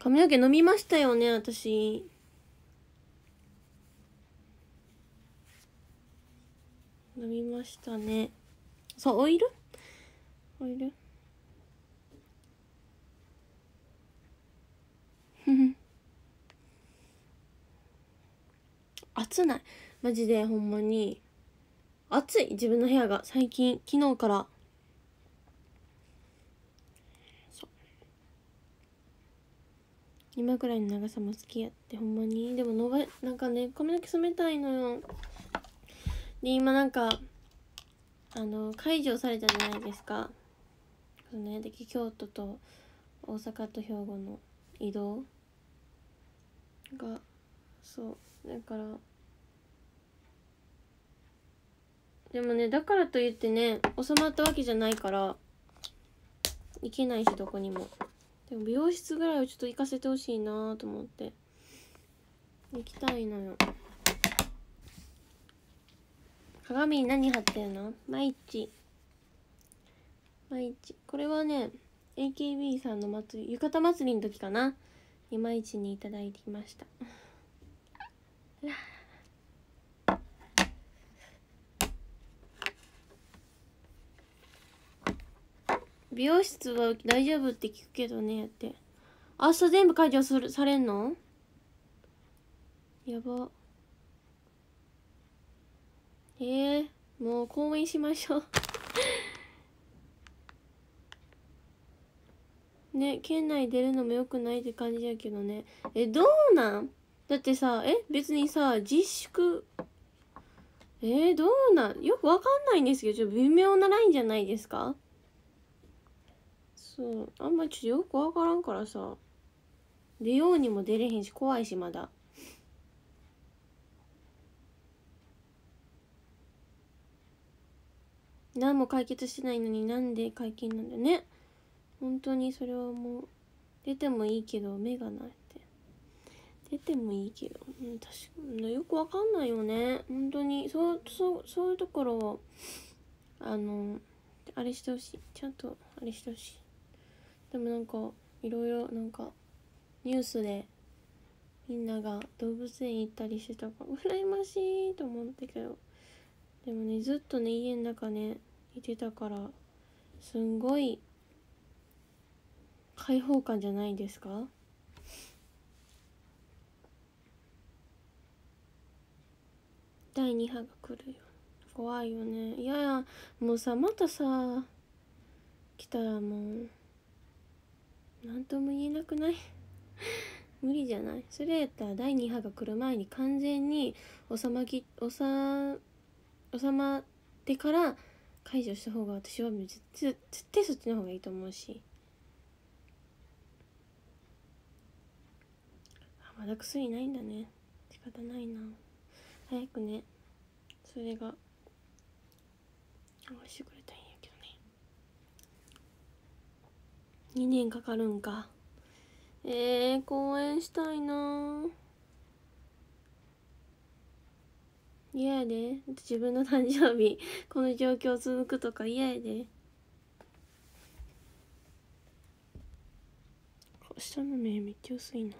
髪の毛伸びましたよね私伸びましたねそうオイルオイル暑 ないマジでほんまに暑い自分の部屋が最近昨日から今くらいの長さも好きやってほんまにでも伸ばなんかね髪の毛染めたいのよで今なんかあの解除されたじゃないですかそのねで京都と大阪と兵庫の移動がそうだからでもねだからといってね収まったわけじゃないから行けないしどこにもでも美容室ぐらいはちょっと行かせてほしいなと思って行きたいのよ鏡に何貼ってるの毎日毎日これはね AKB さんの祭り浴衣祭りの時かな今市にいただいてきました 美容室は大丈夫って聞くけどねって明日全部解除するされんのやばえー、もう公演しましょう ね県内出るのもよくないって感じやけどねえどうなんだってさえ別にさ自粛えー、どうなんよくわかんないんですけどちょっと微妙なラインじゃないですかそうあんまちょっとよくわからんからさ出ようにも出れへんし怖いしまだ何も解決してないのになんで解禁なんだね本当にそれはもう出てもいいけど目がないって出てもいいけど、うん、確かよくわかんないよね本当にそうそうそういうところをあのあれしてほしいちゃんとあれしてほしいでもなんかいろいろなんかニュースでみんなが動物園行ったりしてたから羨ましいと思ったけどでもねずっとね家の中ねいてたからすんごい開放感じゃないですか第2波が来るよ怖いよねいやいやもうさまたさ来たらもう。何とも言えなくない 無理じゃないそれやったら第2波が来る前に完全に収まき収収まってから解除した方が私は絶対そっちの方がいいと思うしまだ薬ないんだね仕方ないな早くねそれが終わしてくれ2年かかるんかえー、公演したいな嫌やで自分の誕生日 この状況続くとか嫌やで下の目めっちゃ薄いな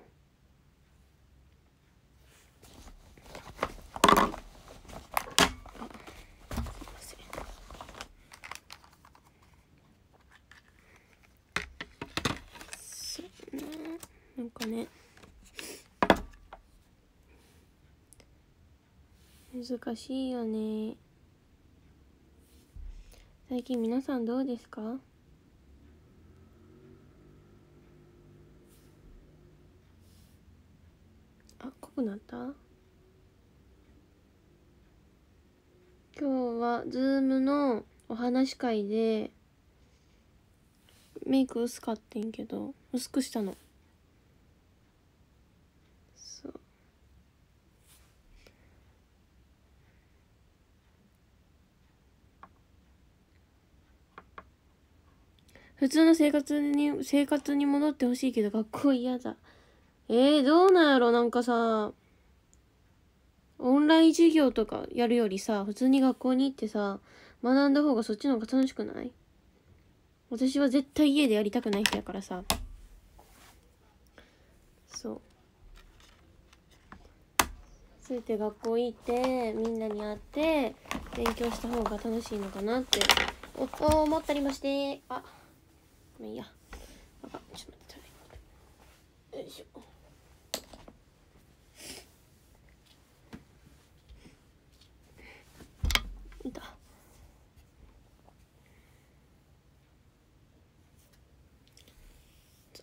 難しいよね最近皆さんどうですかあ濃くなった今日はズームのお話会でメイク薄かってんけど薄くしたの普通の生活に、生活に戻ってほしいけど、学校嫌だ。えー、どうなんやろなんかさ、オンライン授業とかやるよりさ、普通に学校に行ってさ、学んだ方がそっちの方が楽しくない私は絶対家でやりたくない人やからさ。そう。ついて学校行って、みんなに会って、勉強した方が楽しいのかなって、思ったりまして、あまあいいやあちょっと待ってよいしょいた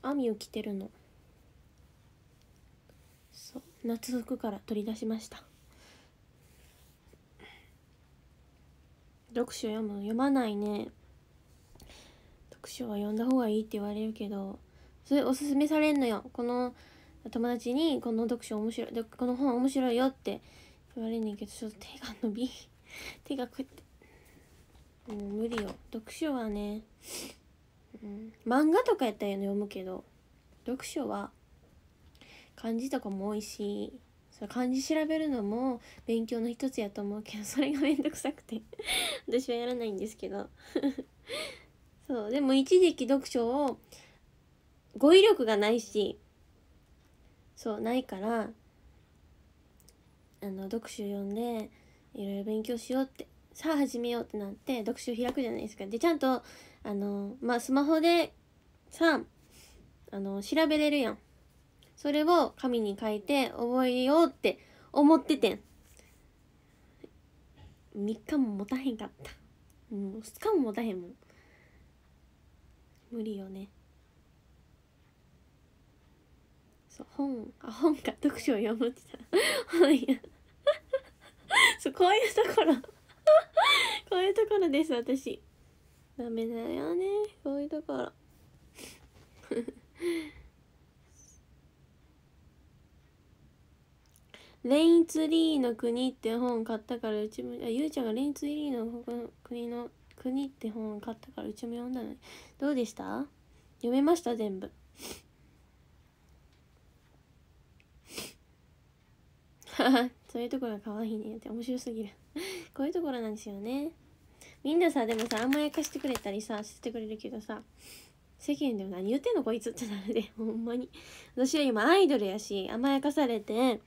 網を着てるのそう夏服から取り出しました読書読む読まないね読書は読んだ方がいいって言われるけどそれおすすめされんのよこの友達にこの読書面白いこの本面白いよって言われんねんけどちょっと手が伸び 手がこうやってもう無理よ読書はね、うん、漫画とかやったら読むけど読書は漢字とかも多いしそ漢字調べるのも勉強の一つやと思うけどそれがめんどくさくて 私はやらないんですけどそうでも一時期読書を語彙力がないしそうないからあの読書読んでいろいろ勉強しようってさあ始めようってなって読書開くじゃないですかでちゃんとあのまあスマホでさあの調べれるやんそれを紙に書いて覚えようって思っててん3日も持たへんかったうん、2日も持たへんもん無理よねそう本あ本か読書を読むって言ったら 本や そうこういうところ こういうところです私ダメだよねこういうところレインツリーの国って本買ったからうちもあゆうちゃんがレインツリーの国の国って本を買ったからうちも読んだのにどうでした読めました全部 そういうところが可愛いねって面白すぎるこういうところなんですよねみんなさでもさ甘やかしてくれたりさしてくれるけどさ世間でも何言ってんのこいつってなるで ほんまに私は今アイドルやし甘やかされて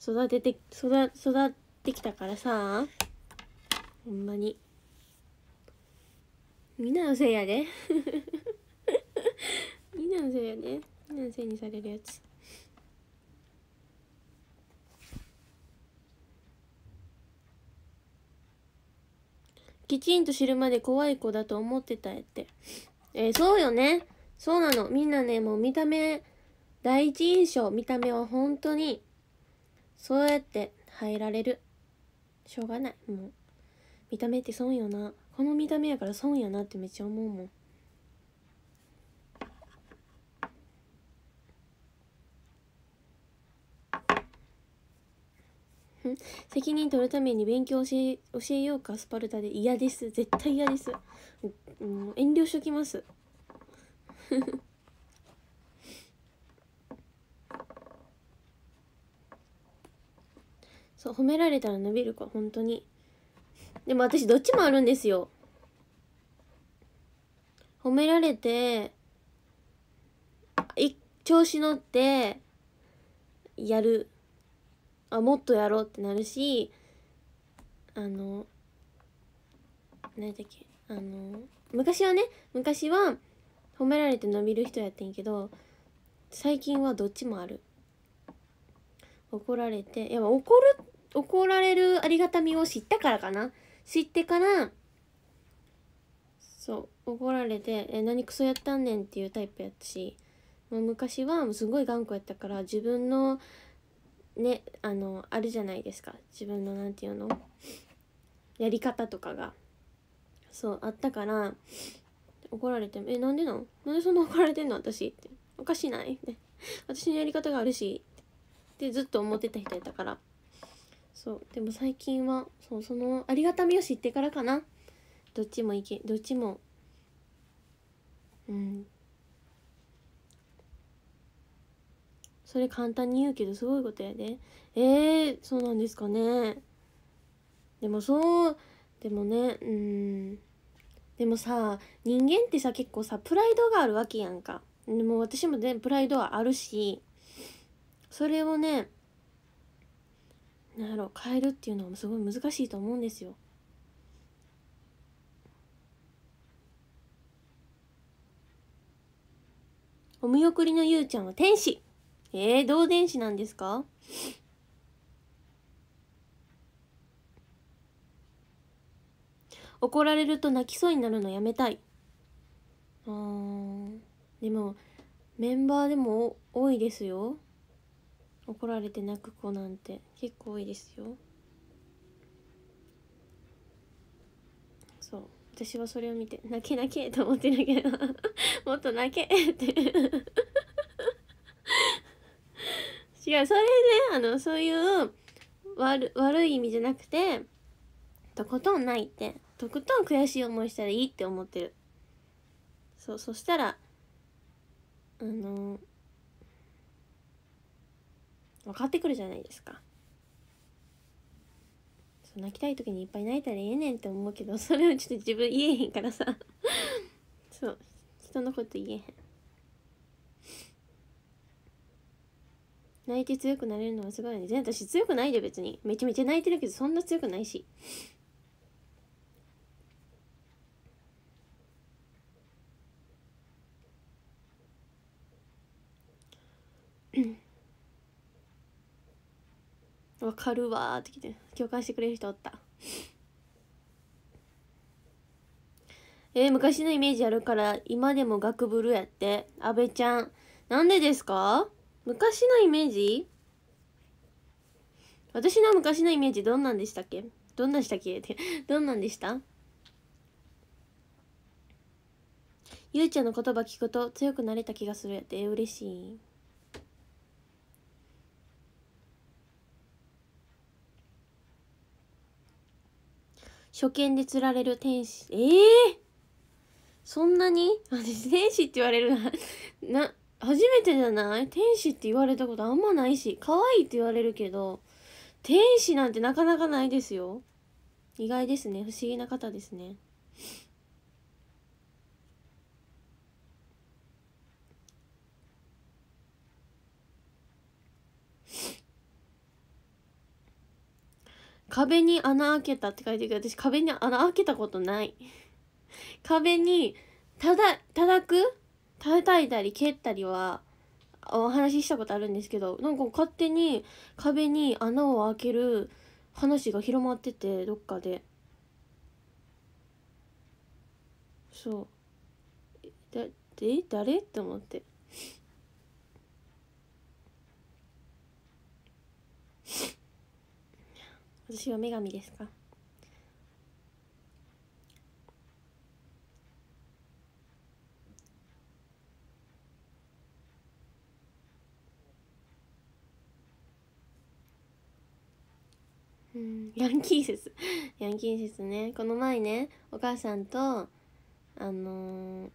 育てて育ってきたからさほんまにみんなのせいやでみんなのせいやでみんなのせいにされるやつきちんと知るまで怖い子だと思ってたやってえー、そうよねそうなのみんなねもう見た目第一印象見た目は本当にそうやって入られるしょうがないもう見た目って損よなこの見た目やから損やなってめっちゃ思うもん 責任取るために勉強教え教えようかスパルタで嫌です絶対嫌ですもう遠慮しときます そう褒められたら伸びる子本当にでも私どっちもあるんですよ褒められて調子乗ってやるあもっとやろうってなるしあの何だっけあの昔はね昔は褒められて伸びる人やってんけど最近はどっちもある怒られてやっぱ怒る怒られるありがたみを知ったからかな知ってからそう怒られて「え何クソやったんねん」っていうタイプやったし、まあ、昔はすごい頑固やったから自分のねあのあるじゃないですか自分の何て言うのやり方とかがそうあったから怒られて「えなんでなんなんでそんな怒られてんの私」って「おかしない?」って「私のやり方があるし」ってずっと思ってた人やったからそうでも最近はそうそのありがたみを知ってからかなどっちもいけどっちもうんそれ簡単に言うけどすごいことやでえー、そうなんですかねでもそうでもねうんでもさ人間ってさ結構さプライドがあるわけやんかでも私もねプライドはあるしそれをねなんやろ変えるっていうのはすごい難しいと思うんですよお見送りのゆうちゃんは天使えー、どう電子なんですか怒られると泣きそうになるのやめたいあんでもメンバーでも多いですよ怒られて泣く子なんて結構多いですよ私はそれを見て泣け泣けと思ってるけど もっと泣けって違うそれねあのそういう悪悪い意味じゃなくてとことん泣いてとことん悔しい思いしたらいいって思ってるそうそしたらあの分かってくるじゃないですか泣きたい時にいっぱい泣いたらええねんって思うけど それをちょっと自分言えへんからさそう人のこと言えへん泣いて強くなれるのはすごいね全然私強くないで別にめちゃめちゃ泣いてるけどそんな強くないしわかるわってきて。共感してくれる人おったえー、昔のイメージあるから今でも学ぶるやって阿部ちゃんなんでですか昔のイメージ私の昔のイメージどんなんでしたっけどんなんでしたっけ どんなんでしたゆうちゃんの言葉聞くと強くなれた気がするやって嬉しい初見で釣られる天使えー、そんなに私 天使って言われるな 初めてじゃない天使って言われたことあんまないし可愛いって言われるけど天使なんてなかなかないですよ意外ですね不思議な方ですね壁に穴開けたって書いてるけど私壁に穴開けたことない壁にただ叩く叩いたり蹴ったりはお話ししたことあるんですけどなんか勝手に壁に穴を開ける話が広まっててどっかでそうだえ誰って思って私は女神ですかんヤンキー説 ヤンキー説ねこの前ねお母さんとあのー、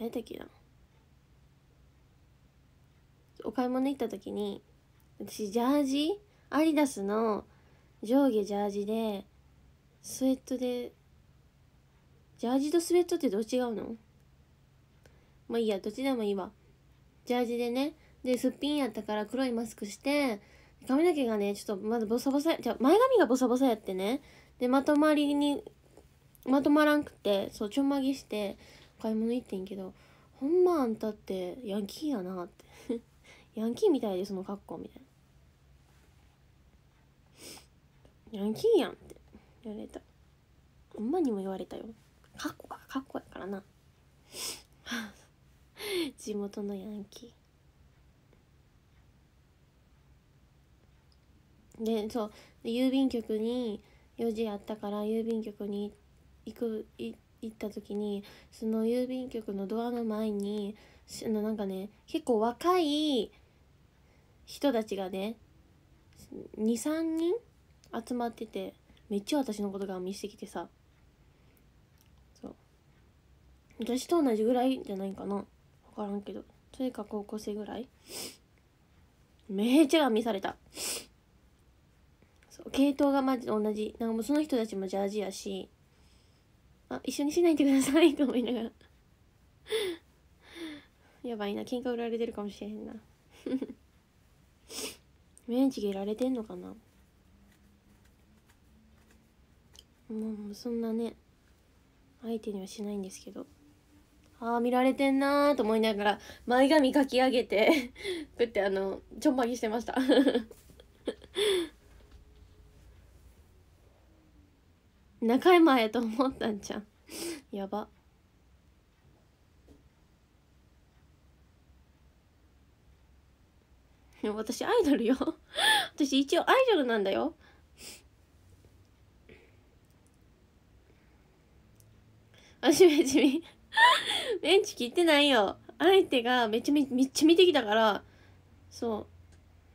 何だっけなお買い物行った時に私ジャージアディダスの上下ジャージでスウェットでジャージとスウェットってどう違うのまあいいやどっちでもいいわジャージでねですっぴんやったから黒いマスクして髪の毛がねちょっとまだボサボサじゃ前髪がボサボサやってねでまとまりにまとまらんくてそうちょんまげして買い物行ってんけどほんまあんたってヤンキーやなって ヤンキーみたいでその格好みたいなヤンキーやんって言われた馬にも言われたよかっこか、かっこやからな 地元のヤンキーでそう郵便局に用事あったから郵便局に行く行った時にその郵便局のドアの前になんかね結構若い人たちがね23人集まっててめっちゃ私のことが見してきてさそう私と同じぐらいじゃないかな分からんけどとにかく高校生ぐらいめっちゃ見されたそう系統がまじ同じなんかもうその人たちもジャージやしあ一緒にしないでくださいと思いながら やばいな喧嘩売られてるかもしれへんな ンチぎられてんのかなもうそんなね相手にはしないんですけどああ見られてんなーと思いながら前髪かき上げて こうやってあのちょんまぎしてました 中山やと思ったんじゃんやば私アイドルよ 私一応アイドルなんだよあ、しめじみメンチ切ってないよ相手がめっちゃめめっちゃ見てきたからそ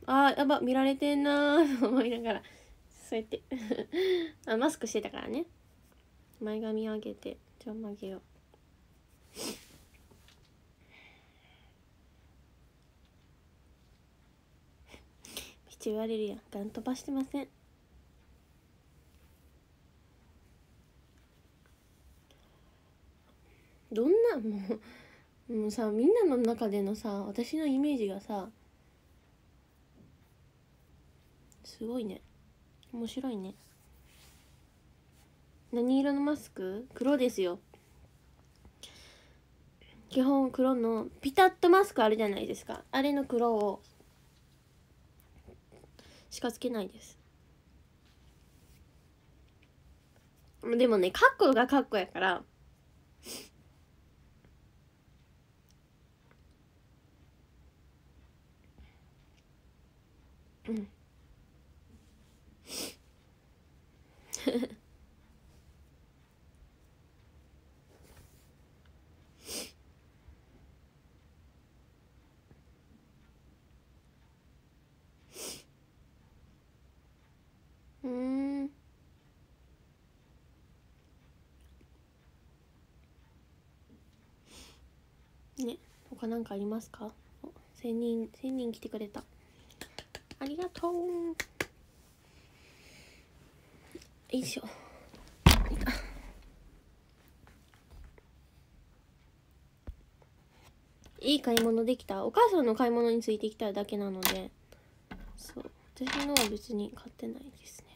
うああ、やば見られてんなーと 思いながらそうやって あマスクしてたからね前髪上げてちょんまげよ道 めっちゃ言われるやんガン飛ばしてませんどんなもう もうさみんなの中でのさ私のイメージがさすごいね面白いね何色のマスク黒ですよ基本黒のピタッとマスクあるじゃないですかあれの黒をしかつけないですでもねカッコがカッコやからうん うんね他なんかありますか千人千人来てくれたありがとうよいしょいい買い物できたお母さんの買い物についてきただけなのでそう私のは別に買ってないですね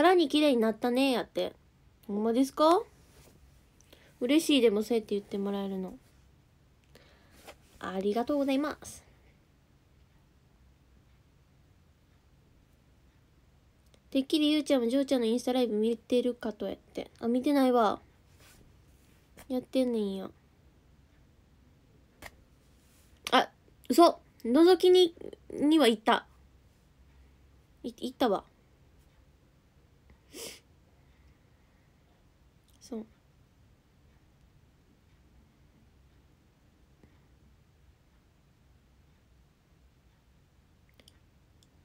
さらに綺麗になったねやってほんまですか嬉しいでもそうやって言ってもらえるのありがとうございますてっきりゆうちゃんもジョーちゃんのインスタライブ見てるかとやってあ見てないわやってんねんやあ嘘覗きにには行った行ったわ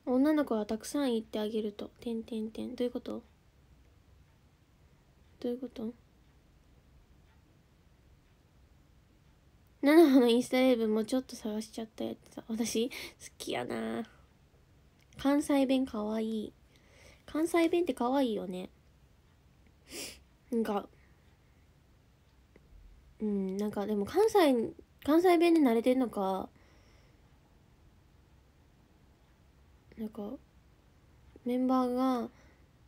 女の子はたくさん言ってあげると。てんてんてん。どういうことどういうことななほのインスタライブもちょっと探しちゃったやつさ。私、好きやな関西弁かわいい。関西弁ってかわいいよね。なんか、うん、なんかでも関西、関西弁で慣れてんのか、なんかメンバーが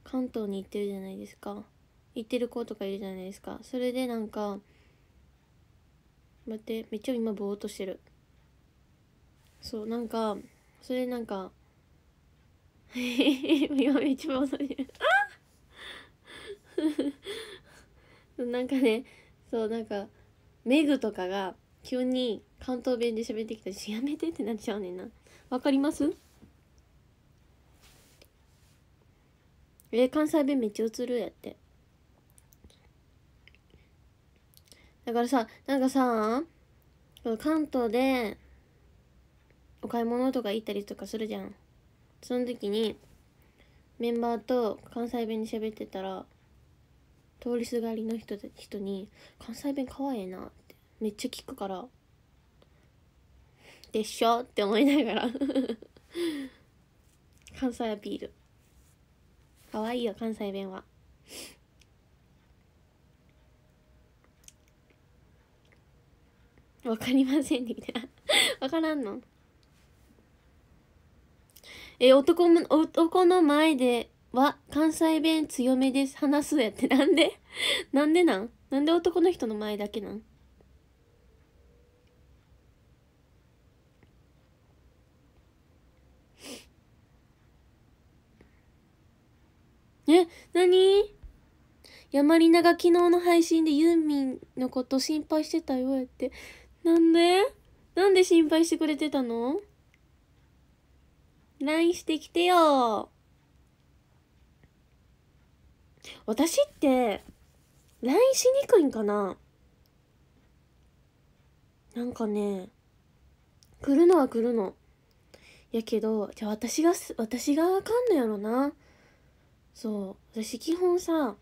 関東に行ってるじゃないですか行ってる子とかいるじゃないですかそれでなんか待ってめっちゃ今ぼーっとしてるそうなんかそれなんか 今めっちゃぼーっとる なんかねそうなんかメグとかが急に関東弁で喋ってきたしやめてってなっちゃうねんなわかりますえ関西弁めっちゃ映るやってだからさなんかさ関東でお買い物とか行ったりとかするじゃんその時にメンバーと関西弁に喋ってたら通りすがりの人人に「関西弁かわいいな」ってめっちゃ聞くから「でしょ?」って思いながら 関西アピールかわいいよ関西弁は わかりませんできた わからんのえ男も男の前では関西弁強めです話すやって なんでなんでなんなんで男の人の前だけなんえ、なにやまりなが昨日の配信でユーミンのこと心配してたよって。なんでなんで心配してくれてたの ?LINE してきてよ。私って、LINE しにくいんかななんかね、来るのは来るの。やけど、じゃあ私が、私があかんのやろな。そう私基本さ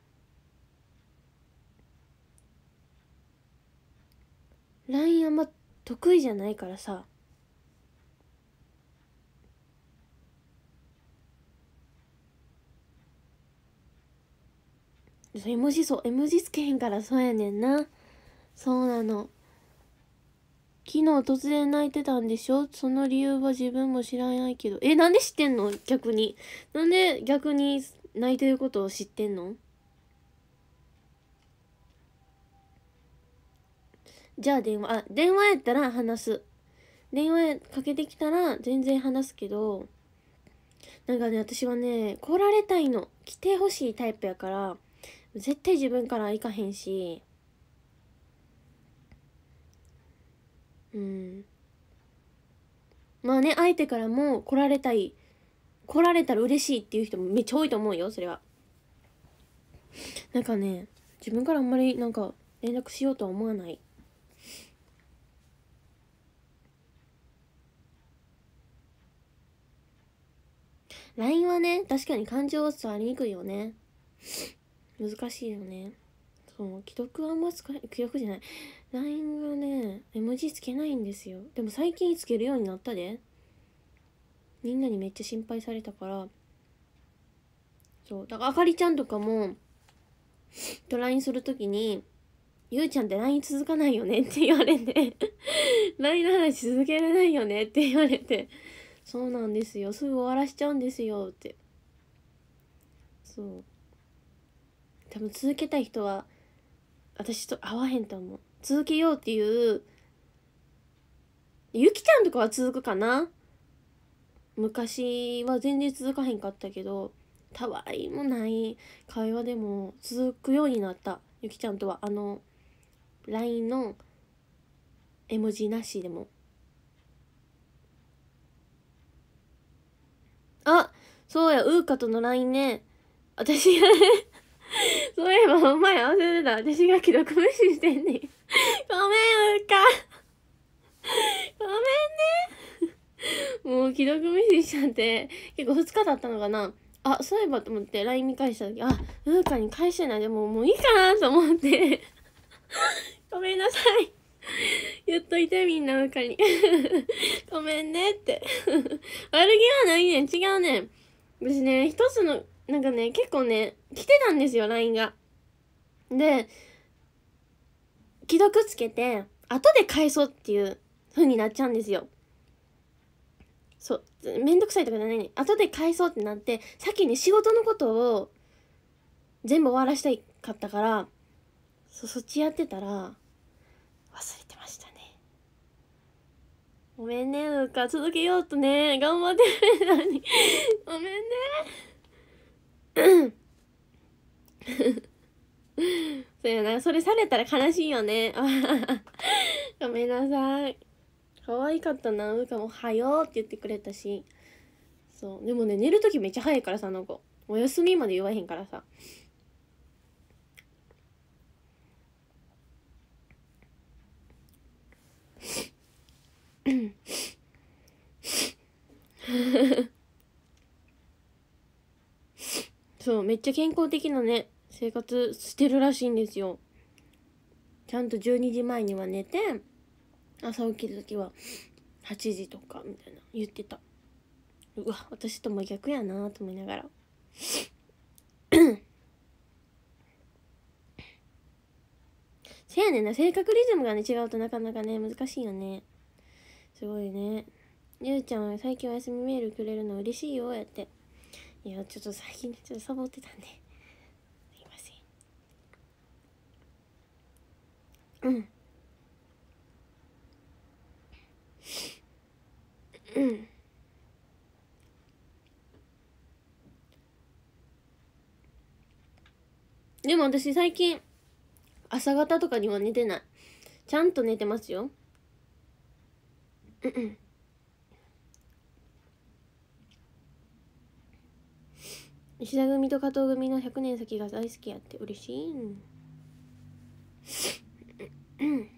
ラインあんま得意じゃないからさ絵文字そう絵文字つけへんからそうやねんなそうなの昨日突然泣いてたんでしょその理由は自分も知らないけどえなんで知ってんの逆になんで逆にないということを知ってんのじゃあ電話あ電話やったら話す電話かけてきたら全然話すけどなんかね私はね来られたいの来てほしいタイプやから絶対自分から行かへんしうんまあね相手からも来られたい来られたら嬉しいっていう人もめっちゃ多いと思うよそれはなんかね自分からあんまりなんか連絡しようとは思わないラインはね確かに感情は伝わりにくいよね難しいよねそう既読はあんま使え既読じゃない LINE はね絵文字つけないんですよでも最近つけるようになったでみんなにめっちゃ心配されたからそうだからあかりちゃんとかもと LINE する時に「ゆうちゃんって LINE 続かないよね」って言われて LINE の話続けられないよねって言われて「そうなんですよすぐ終わらしちゃうんですよ」ってそう多分続けたい人は私と会わへんと思う続けようっていうゆきちゃんとかは続くかな昔は全然続かへんかったけどたわいもない会話でも続くようになったゆきちゃんとはあの LINE の絵文字なしでもあそうやウーカとの LINE ね私がね そういえばお前忘れてた私が既読無視してんねんごめんウーカごめんねもう既読無視しちゃって、結構2日だったのかな。あ、そういえばと思って LINE 見返した時、あ、うーカに返してないでももういいかなと思って。ごめんなさい。言っといてみんなうーカに。ごめんねって。悪気はないねん。違うねん。私ね、一つの、なんかね、結構ね、来てたんですよ、LINE が。で、既読つけて、後で返そうっていう風になっちゃうんですよ。そう、面倒くさいとかじゃないね。後で返そうってなって、先に仕事のことを全部終わらしたいかったから、そ、そっちやってたら、忘れてましたね。ごめんね、うか。続けようとね。頑張ってるのに。ごめんね。そうやな。それされたら悲しいよね。ごめんなさい。可愛かったなうかも「はよ」って言ってくれたしそうでもね寝る時めっちゃ早いからさあの子お休みまで言わへんからさそうめっちゃ健康的なね生活してるらしいんですよちゃんと12時前には寝て朝起きる時は8時とかみたいな言ってたうわ私とも逆やなと思いながら せやねんな性格リズムがね違うとなかなかね難しいよねすごいねゆうちゃんは最近お休みメールくれるの嬉しいよやっていやちょっと最近ちょっとサボってたんですいませんうんうんでも私最近朝方とかには寝てないちゃんと寝てますようん石田組と加藤組の100年先が大好きやって嬉しいうん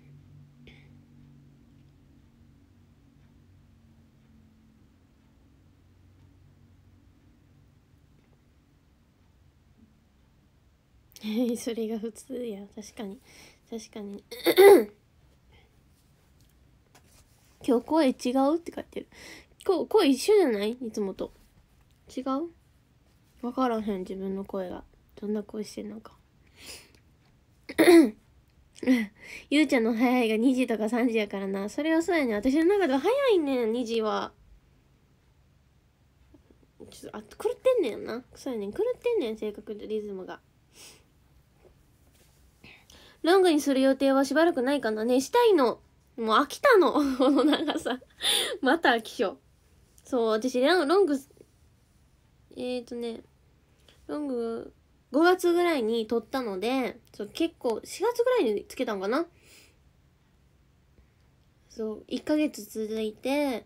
それが普通や確かに確かに 今日声違うって書いてる今声一緒じゃないいつもと違う分からへん自分の声がどんな声してんのか ゆうちゃんの早いが2時とか3時やからなそれはそうやね私の中では早いねん2時はちょっとあ狂ってんねんなそうやねん狂ってんねん性格とリズムが。ロングにする予定はしばらくないかなねしたいのもう飽きたの この長さまた飽き性そう私ロングえっ、ー、とねロング5月ぐらいに撮ったのでそう結構4月ぐらいにつけたんかなそう1ヶ月続いて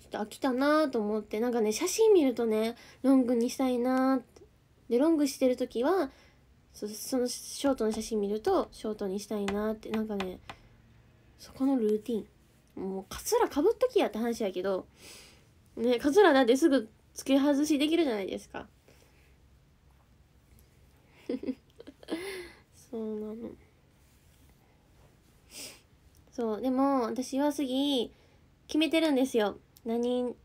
ちょっと飽きたなと思ってなんかね写真見るとねロングにしたいなでロングしてる時はそのショートの写真見るとショートにしたいなってなんかねそこのルーティンもうカツラかぶっときやって話やけどねカツラだってすぐ付け外しできるじゃないですか そうなのそうでも私は次決めてるんですよ何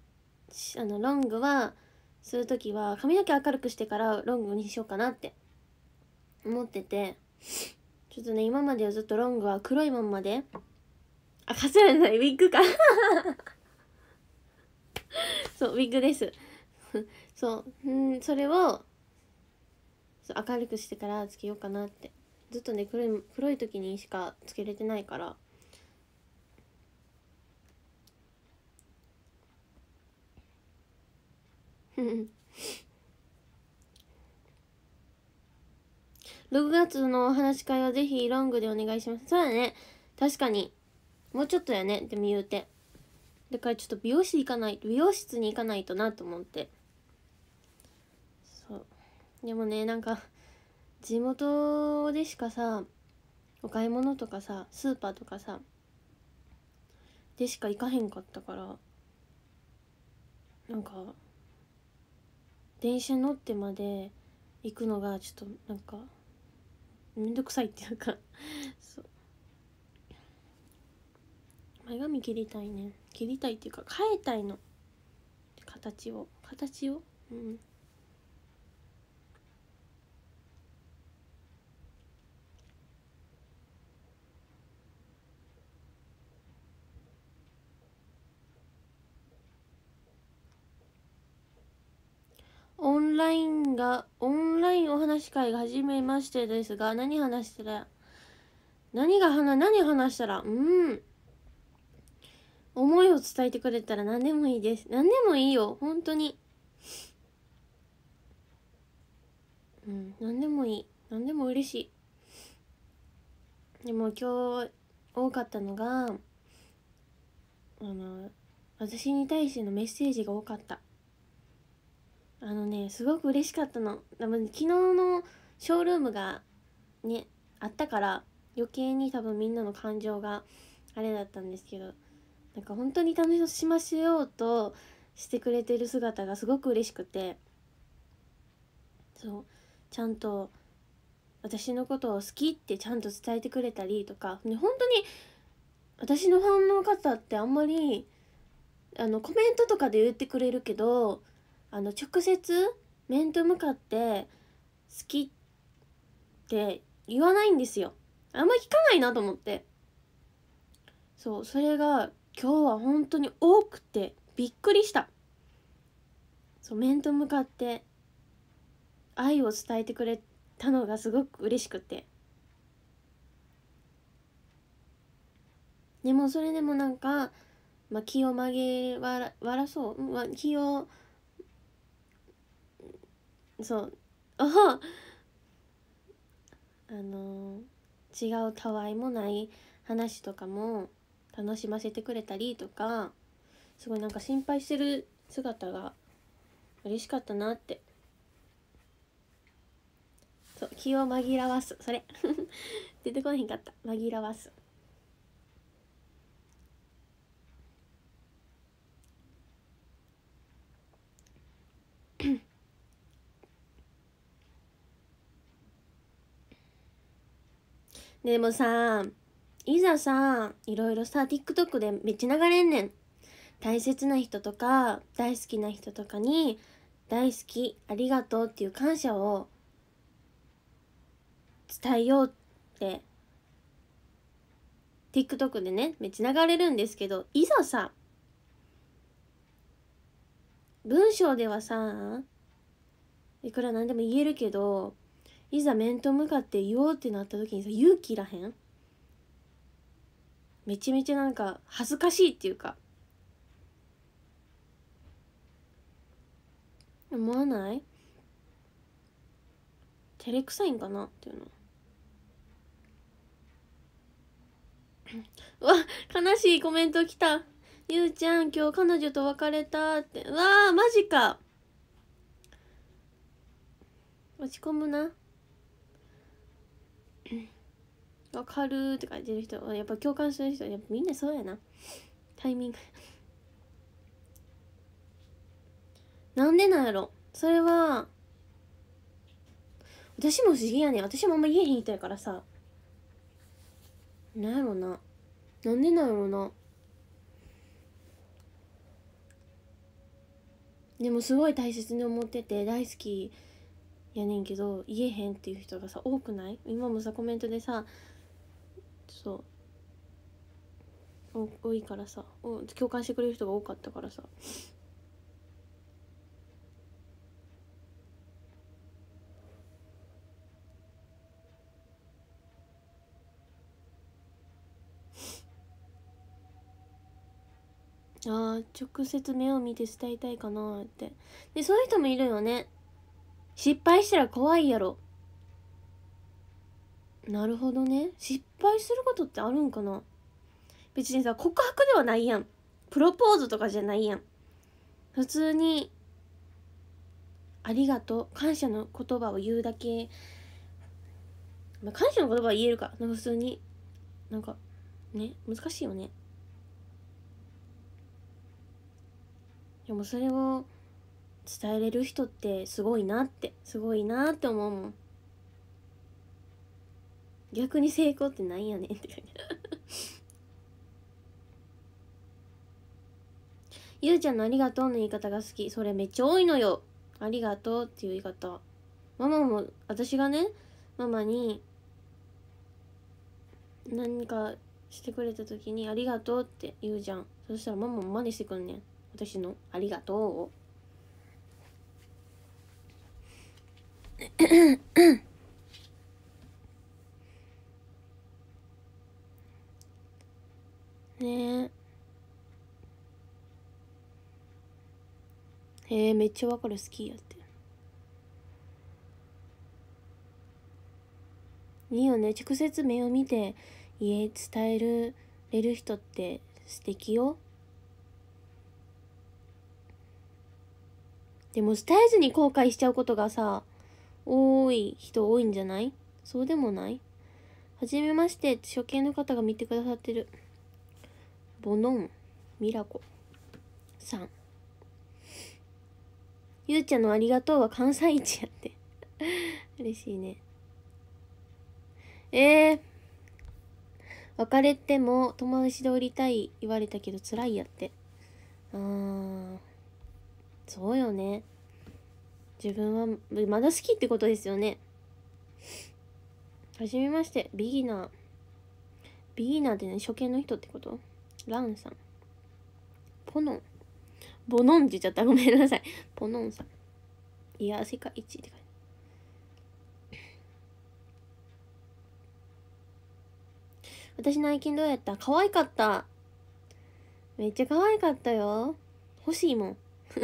あのロングはする時は髪の毛明るくしてからロングにしようかなって思っててちょっとね今まではずっとロングは黒いまんまであかすらないウィッグか そうウィッグです そううんそれをそう明るくしてからつけようかなってずっとね黒い黒い時にしかつけれてないからうん 6月のお話会はぜひロングでお願いします。そうだね。確かに。もうちょっとやね。でも言うて。だからちょっと美容室行かない、美容室に行かないとなと思って。そう。でもね、なんか、地元でしかさ、お買い物とかさ、スーパーとかさ、でしか行かへんかったから、なんか、電車乗ってまで行くのがちょっとなんかめんどくさいっていうかそう前髪切りたいね切りたいっていうか変えたいの形を形をうんンラインが、オンラインお話会が初めましてですが、何話したら、何が話、何話したら、うん。思いを伝えてくれたら何でもいいです。何でもいいよ、本当に。うん、何でもいい。何でも嬉しい。でも今日多かったのが、あの、私に対してのメッセージが多かった。あのねすごく嬉しかったの多分昨日のショールームがねあったから余計に多分みんなの感情があれだったんですけどなんか本当に楽しませようとしてくれてる姿がすごく嬉しくてそうちゃんと私のことを好きってちゃんと伝えてくれたりとか、ね、本当に私のファンの方ってあんまりあのコメントとかで言ってくれるけどあの直接面と向かって好きって言わないんですよあんま聞かないなと思ってそうそれが今日は本当に多くてびっくりしたそう面と向かって愛を伝えてくれたのがすごく嬉しくてでもそれでもなんか、まあ、気を紛らわらそう、まあ、気をそうあの違うたわいもない話とかも楽しませてくれたりとかすごいなんか心配してる姿が嬉しかったなってそう気を紛らわすそれ 出てこへんかった紛らわすでもさいざさいろいろさ TikTok でめっちゃ流れんねん大切な人とか大好きな人とかに大好きありがとうっていう感謝を伝えようって TikTok でねめっちゃ流れるんですけどいざさ文章ではさいくらなんでも言えるけどいざ面と向かって言おうってなった時にさ勇気いらへんめちゃめちゃなんか恥ずかしいっていうか思わない照れくさいんかなっていうの うわ悲しいコメント来たゆうちゃん今日彼女と別れたってうわーマジか落ち込むなわかるって感じる人はやっぱ共感する人やっぱみんなそうやなタイミングなんでなんやろそれは私も不思議やねん私もあんま家言いたやからさなんやろななんでなんやろなでもすごい大切に思ってて大好きやねんけど言えへんっていう人がさ多くない今もさコメントでさそう多いからさ共感してくれる人が多かったからさあ直接目を見て伝えたいかなってでそういう人もいるよね失敗したら怖いやろなるほどね失敗することってあるんかな別にさ告白ではないやんプロポーズとかじゃないやん普通に「ありがとう」感謝の言葉を言うだけ、まあ、感謝の言葉は言えるか普通になんかね難しいよねでもそれを伝えれる人ってすごいなってすごいなって思うもん逆に成功ってなんやねんって感じ ゆうちゃんのありがとうの言い方が好き。それめっちゃ多いのよ。ありがとうっていう言い方。ママも、私がね、ママに、何かしてくれた時にありがとうって言うじゃん。そしたらママも真似してくんねん。私のありがとうを。ねへえめっちゃわかる好きやっていいよね直接目を見て家伝えるれる人って素敵よでも伝えずに後悔しちゃうことがさ多い人多いんじゃないそうでもないはじめまして初見の方が見てくださってる。ボノンミラコさんゆうちゃんの「ありがとう」は関西一やって 嬉しいねえー、別れても友達でおりたい言われたけど辛いやってああ、そうよね自分はまだ好きってことですよねはじめましてビギナービギナーってね初見の人ってことランさん。ポノン。ボノンって言っちゃった。ごめんなさい。ポノンさん。いや、世界一って感じ。私の愛犬どうやった可愛かった。めっちゃ可愛かったよ。欲しいもん。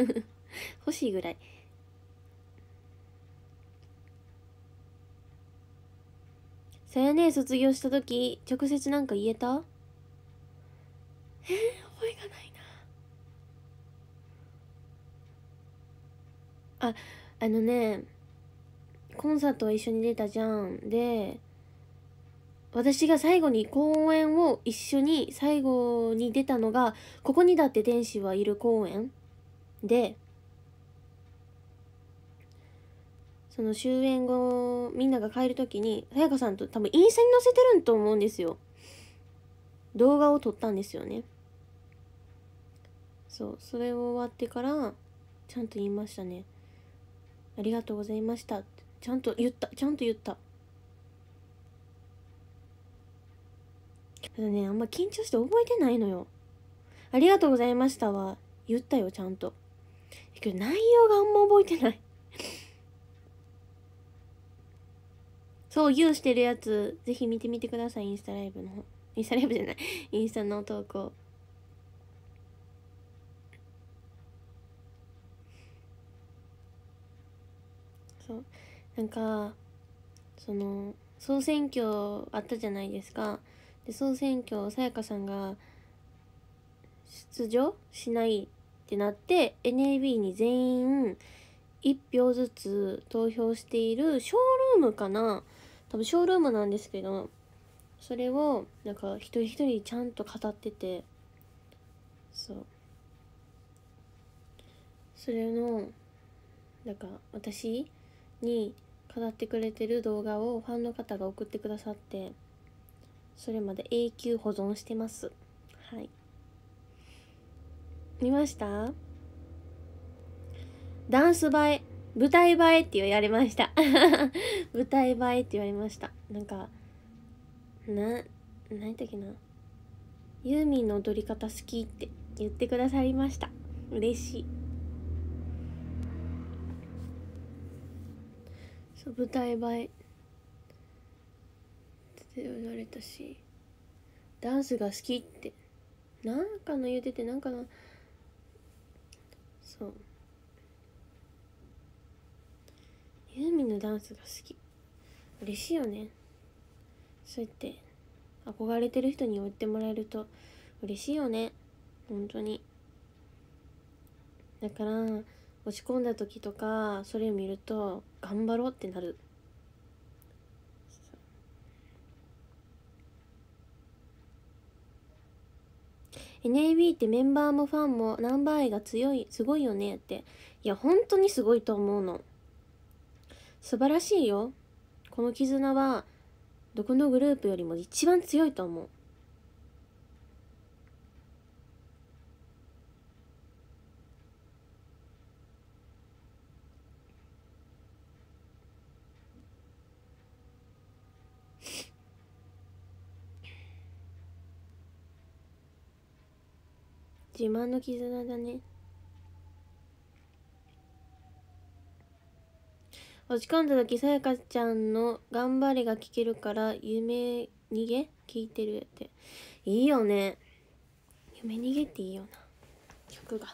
欲しいぐらい。さやね卒業した時直接なんか言えたえー、覚えがないなああのねコンサートは一緒に出たじゃんで私が最後に公演を一緒に最後に出たのが「ここにだって天使はいる公演」でその終演後みんなが帰る時にさやかさんと多分インスタに載せてると思うんですよ動画を撮ったんですよねそうそれを終わってからちゃんと言いましたねありがとうございましたちゃんと言ったちゃんと言ったただねあんま緊張して覚えてないのよありがとうございましたは言ったよちゃんとけど内容があんま覚えてない そう、言うしてるやつ、ぜひ見てみてください、インスタライブの。インスタライブじゃない。インスタの投稿。なんかその総選挙あったじゃないですかで総選挙さやかさんが出場しないってなって NAB に全員1票ずつ投票しているショールームかな多分ショールームなんですけどそれをなんか一人一人ちゃんと語っててそうそれのなんか私に飾ってくれてる動画をファンの方が送ってくださってそれまで永久保存してますはい見ましたダンス映え舞台映えって言われました 舞台映えって言われましたなんかな何時なユーミンの踊り方好きって言ってくださりました嬉しいそう舞台映えって言われたしダンスが好きってなんかの言うててなんかのそうユーミンのダンスが好き嬉しいよねそうやって憧れてる人に言ってもらえると嬉しいよね本当にだから落ち込んだ時とかそれを見ると頑張ろうってなる「NAB ってメンバーもファンもナンバー愛が強いすごいよね」っていや本当にすごいと思うの素晴らしいよこの絆はどこのグループよりも一番強いと思う自慢の絆だね落ち込んだ時さやかちゃんの頑張りが聞けるから夢逃げ聞いてるっていいよね夢逃げっていいよな曲が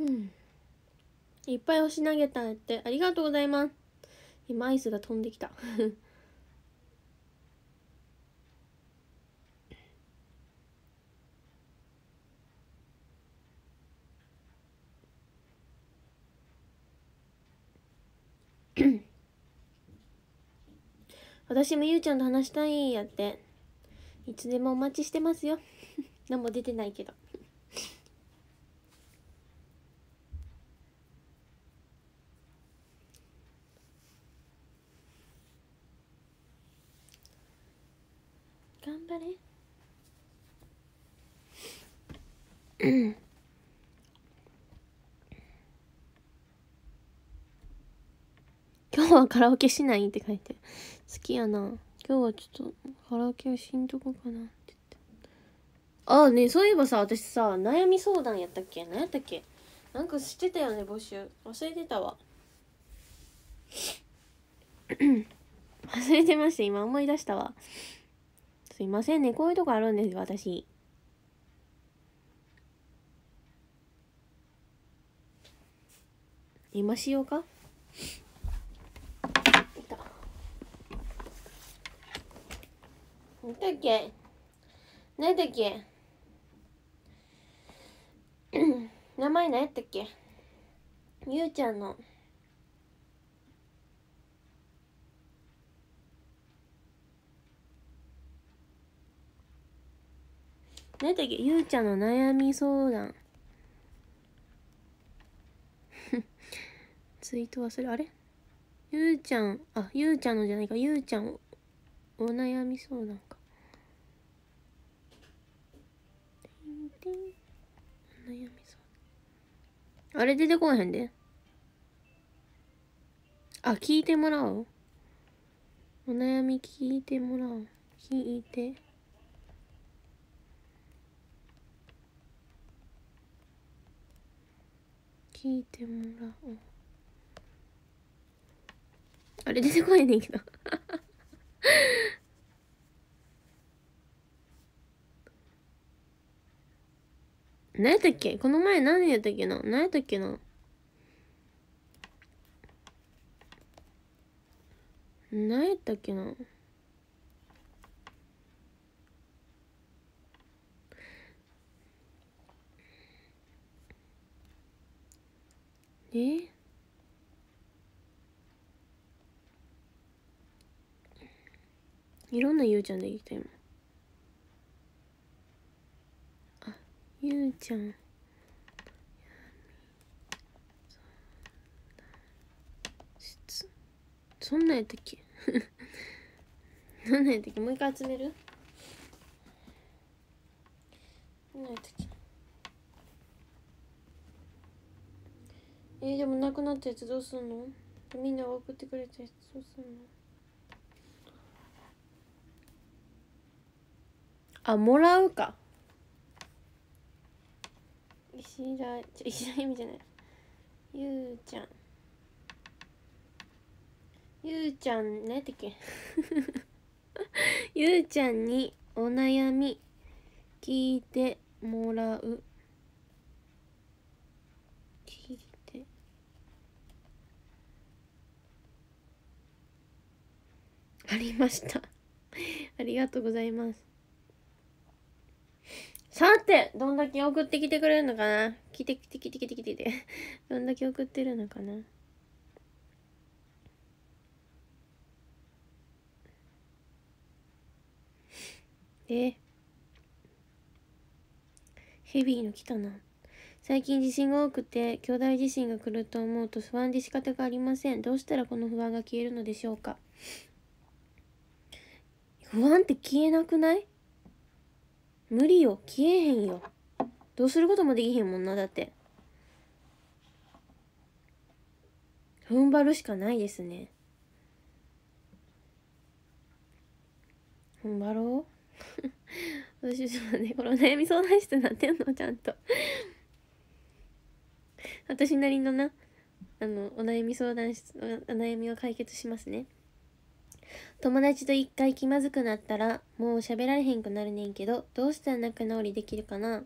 うんいっぱい押し投げたってありがとうございます今アイスが飛んできた私もゆうちゃんと話したいやって。いつでもお待ちしてますよ。何も出てないけど。頑張れ。うん。日 はカラオケしないって書いて好きやな今日はちょっとカラオケはしんとこかなってああねそういえばさ私さ悩み相談やったっけ何やったっけなんかしてたよね募集忘れてたわ 忘れてました今思い出したわすいませんねこういうとこあるんです私今しようかだっけんだっけ名前何やったっけゆうちゃんの何だっけゆうちゃんの悩み相談 ツイート忘れあれゆうちゃんあゆうちゃんのじゃないかゆうちゃんお悩み相談ティン悩みそうあれ出てこへんであ聞いてもらおうお悩み聞いてもらおう聞いて聞いてもらおうあれ出てこないねんけど何やったっけこの前何やったっけな何やったっけな何やったっけなえいろんなゆうちゃんできた今。ゆうちゃんそんなんやったっけ何 なんやったっけもう一回集める何やったっけえー、でもなくなったやつどうすんのみんな送ってくれたやつどうすんのあもらうか石田ちょ石田由美じゃないゆうちゃんゆうちゃんねてけゆうちゃんにお悩み聞いてもらう聞いてありましたありがとうございますさて、どんだけ送ってきてくれるのかな来て来て来て来て来て来て。どんだけ送ってるのかなえヘビーの来たな。最近地震が多くて、巨大地震が来ると思うと不安で仕方がありません。どうしたらこの不安が消えるのでしょうか不安って消えなくない無理よ消えへんよどうすることもできへんもんなだって踏ん張るしかないですね踏ん張ろう 私ちょっとねこれお悩み相談室なってんのちゃんと私なりのなあのお悩み相談室お悩みを解決しますね友達と一回気まずくなったら、もう喋られへんくなるねんけど、どうしたら仲直りできるかな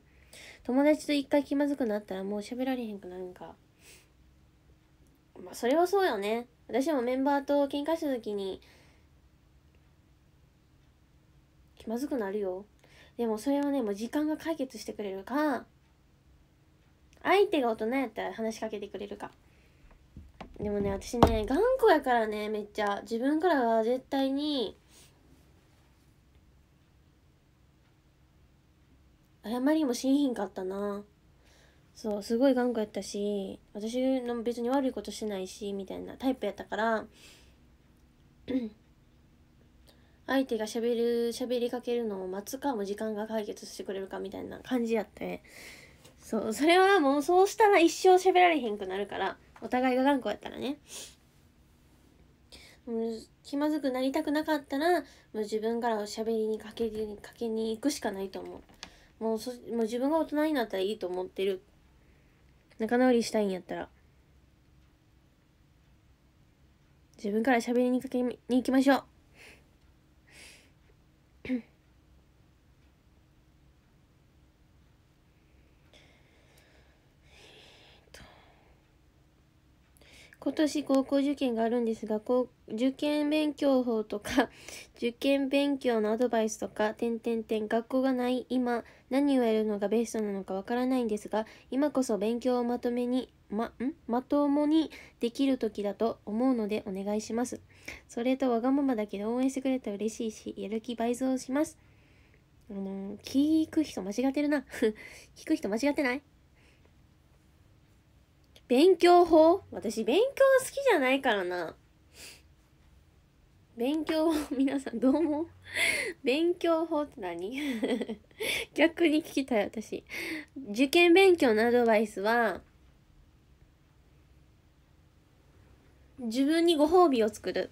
友達と一回気まずくなったらもう喋られへんくなるんか。まあ、それはそうよね。私もメンバーと喧嘩した時に、気まずくなるよ。でもそれはね、もう時間が解決してくれるか、相手が大人やったら話しかけてくれるか。でもね私ね頑固やからねめっちゃ自分からは絶対に謝りもしんひんかったなそうすごい頑固やったし私の別に悪いことしてないしみたいなタイプやったから 相手がしゃべる喋りかけるのを待つかも時間が解決してくれるかみたいな感じやってそうそれはもうそうしたら一生喋られへんくなるからお互いが頑固やったらね気まずくなりたくなかったらもう自分からおしゃべりにかけにかけに行くしかないと思うもうそもう自分が大人になったらいいと思ってる仲直りしたいんやったら自分からしゃべりにかけに行きましょう今年高校受験があるんですがこう受験勉強法とか 受験勉強のアドバイスとか点点点学校がない今何をやるのがベストなのかわからないんですが今こそ勉強をまとめにまんまともにできる時だと思うのでお願いしますそれとわがままだけど応援してくれたら嬉しいしやる気倍増しますあのー、聞く人間違ってるな 聞く人間違ってない勉強法私勉強好きじゃないからな。勉強法、皆さんどうも勉強法って何逆に聞きたい私。受験勉強のアドバイスは、自分にご褒美を作る。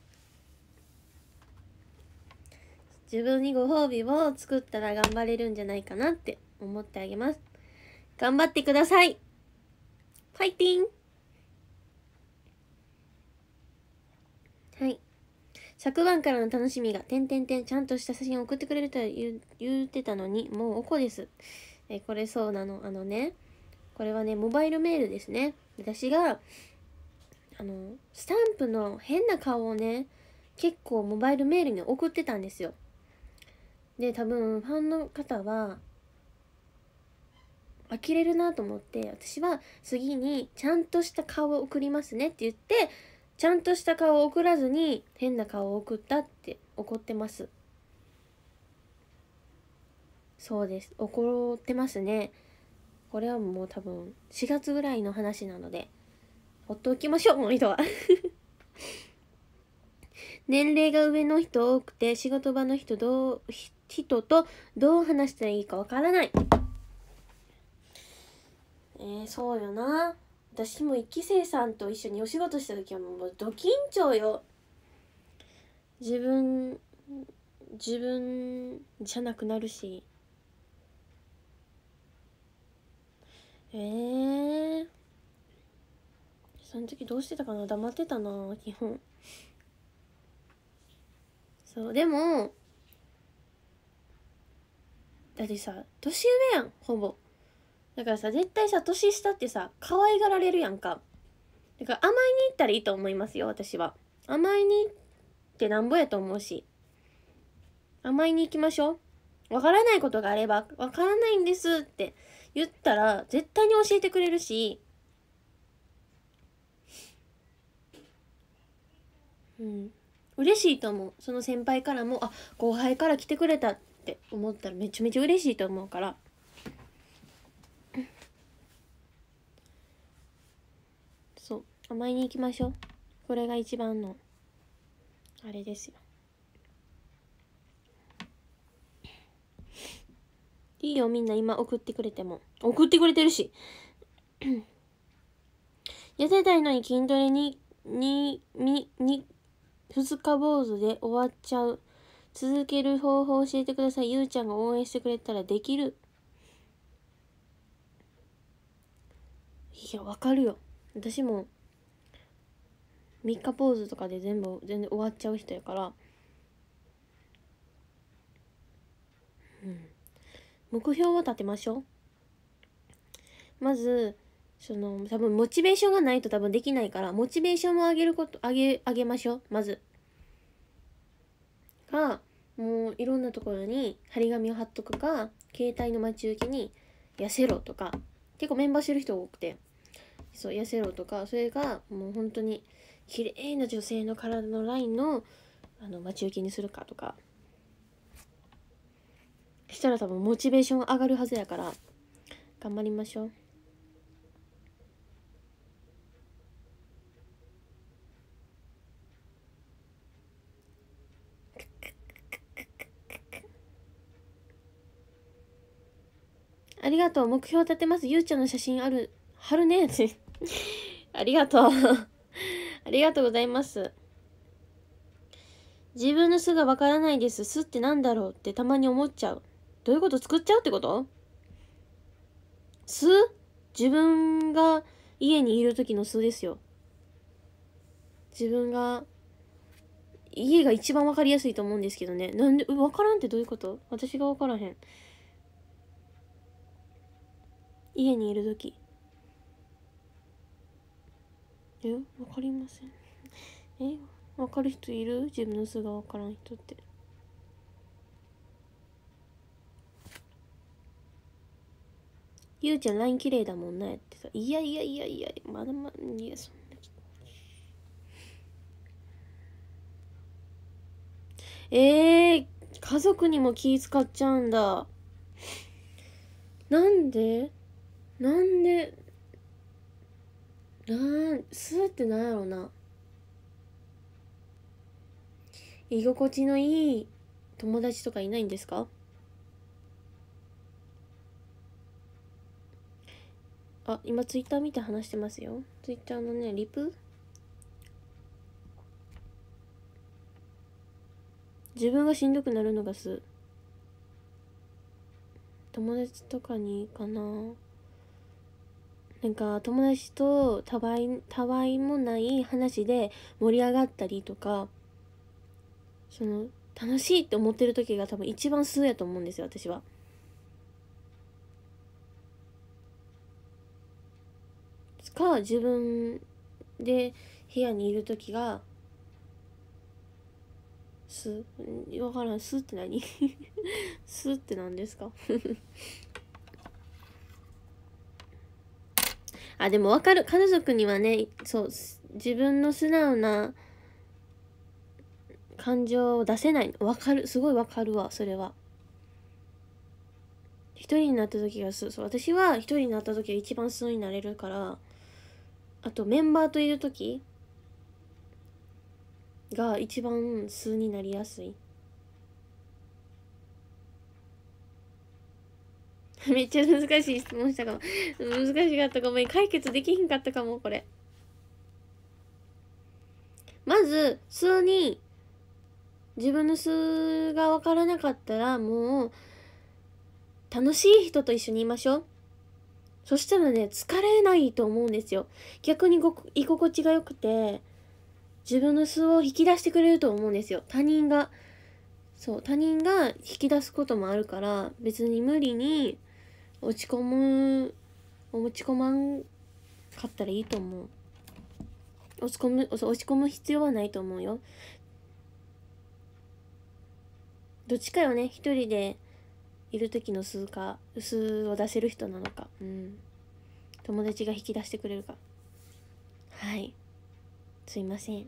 自分にご褒美を作ったら頑張れるんじゃないかなって思ってあげます。頑張ってくださいファイティンはい昨晩からの楽しみが、てんてんてん、ちゃんとした写真を送ってくれると言言ってたのに、もうおこです。えこれそうなの。あのね、これはね、モバイルメールですね。私が、あの、スタンプの変な顔をね、結構モバイルメールに送ってたんですよ。で、多分、ファンの方は、呆れるなと思って私は次にちゃんとした顔を送りますねって言ってちゃんとした顔を送らずに変な顔を送ったって怒ってますそうです怒ってますねこれはもう多分4月ぐらいの話なのでほっときましょうこの人は 年齢が上の人多くて仕事場の人どう人とどう話したらいいかわからないえそうよな私も一期生さんと一緒にお仕事した時はもうド緊張よ自分自分じゃなくなるしえー、その時どうしてたかな黙ってたな基本そうでもだってさ年上やんほぼだからさ絶対さ年下ってさ可愛がられるやんかだから甘えに行ったらいいと思いますよ私は甘えにってなんぼやと思うし甘えに行きましょうわからないことがあればわからないんですって言ったら絶対に教えてくれるしうん嬉しいと思うその先輩からもあ後輩から来てくれたって思ったらめちゃめちゃ嬉しいと思うから甘えに行きましょうこれが一番のあれですよいいよみんな今送ってくれても送ってくれてるし 痩せたいのに筋トレにににに2日坊主で終わっちゃう続ける方法教えてくださいゆうちゃんが応援してくれたらできるいやわかるよ私も3日ポーズとかで全部全然終わっちゃう人やから、うん、目標を立てましょうまずその多分モチベーションがないと多分できないからモチベーションも上げること上げ上げましょうまずかもういろんなところに張り紙を貼っとくか携帯の待ち受けに「痩せろ」とか結構メンバーしてる人多くてそう痩せろとかそれがもう本当に綺麗な女性の体のラインのあの待ち受けにするかとかしたら多分モチベーション上がるはずやから頑張りましょう。ありがとう。目標立てます。ゆうちゃんの写真ある、貼るね。ありがとう。ありがとうございます。自分の巣がわからないです。巣ってなんだろうってたまに思っちゃう。どういうこと作っちゃうってこと巣自分が家にいる時の巣ですよ。自分が、家が一番わかりやすいと思うんですけどね。なんで、わからんってどういうこと私がわからへん。家にいる時。えわかりませんえわかる人いる自分の素がわからん人ってゆうちゃん LINE 綺麗だもんね、ってさいやいやいやいやまだまだいやそんなえー、家族にも気使っちゃうんだなんでなんでなんすってなんやろな居心地のいい友達とかいないんですかあ今ツイッター見て話してますよツイッターのねリプ自分がしんどくなるのがす友達とかにかななんか友達とたわいたわいもない話で盛り上がったりとかその楽しいって思ってる時が多分一番素やと思うんですよ私は。か自分で部屋にいる時がす分からんすって何 すって何ですかあ、でもわかる。彼族にはね、そう、自分の素直な感情を出せない。わかる。すごいわかるわ、それは。一人になった時がそう、私は一人になった時が一番素になれるから、あとメンバーといる時が一番素になりやすい。めっちゃ難しい質問したかも。難しかったごめん。解決できひんかったかも、これ。まず、数に、自分の数が分からなかったら、もう、楽しい人と一緒にいましょう。そしたらね、疲れないと思うんですよ。逆にご居心地が良くて、自分の素を引き出してくれると思うんですよ。他人が。そう、他人が引き出すこともあるから、別に無理に、落ち込む落ち込まんかったらいいと思う落ち込む落ち込む必要はないと思うよどっちかよね一人でいる時の数か数を出せる人なのかうん友達が引き出してくれるかはいすいません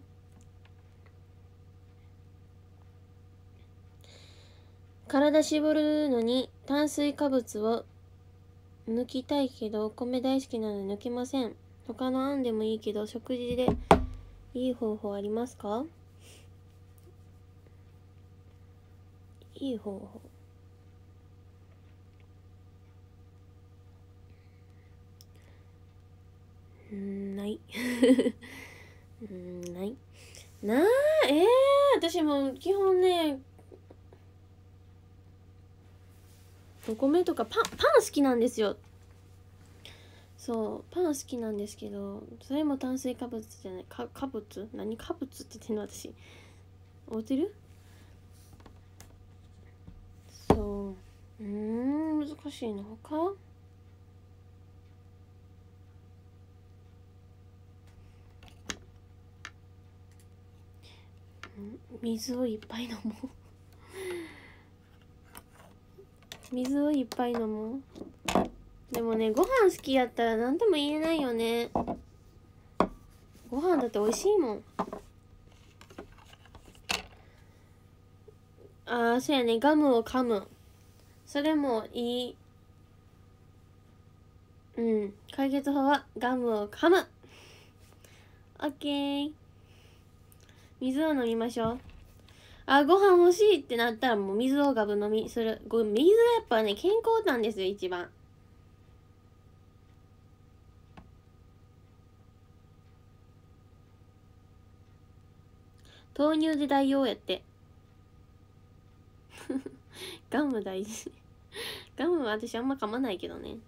体絞るのに炭水化物を抜きたいけどお米大好きなので抜けません他の案でもいいけど食事でいい方法ありますかいい方法うんない うんないなあええー、私も基本ねお米とかパンパン好きなんですよそうパン好きなんですけどそれも炭水化物じゃないか化物何化物って言ってんの私合うてるそううん難しいのほか。水をいっぱい飲もう水をいっぱい飲もうでもねご飯好きやったら何とも言えないよねご飯だって美味しいもんああそうやねガムを噛むそれもいいうん解決法はガムを噛むオッケー水を飲みましょうあ、ご飯欲しいってなったらもう水をガブ飲みする。水はやっぱね、健康なんですよ、一番。豆乳で代用やって。ガム大事。ガムは私あんま噛まないけどね。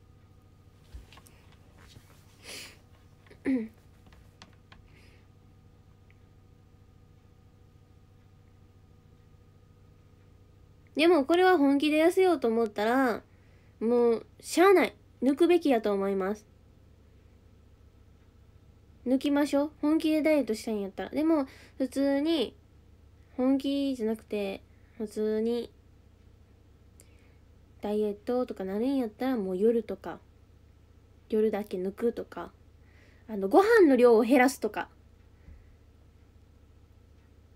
でもこれは本気で痩せようと思ったらもうしゃあない抜くべきやと思います抜きましょう本気でダイエットしたいんやったらでも普通に本気じゃなくて普通にダイエットとかなるんやったらもう夜とか夜だけ抜くとかあのご飯の量を減らすとか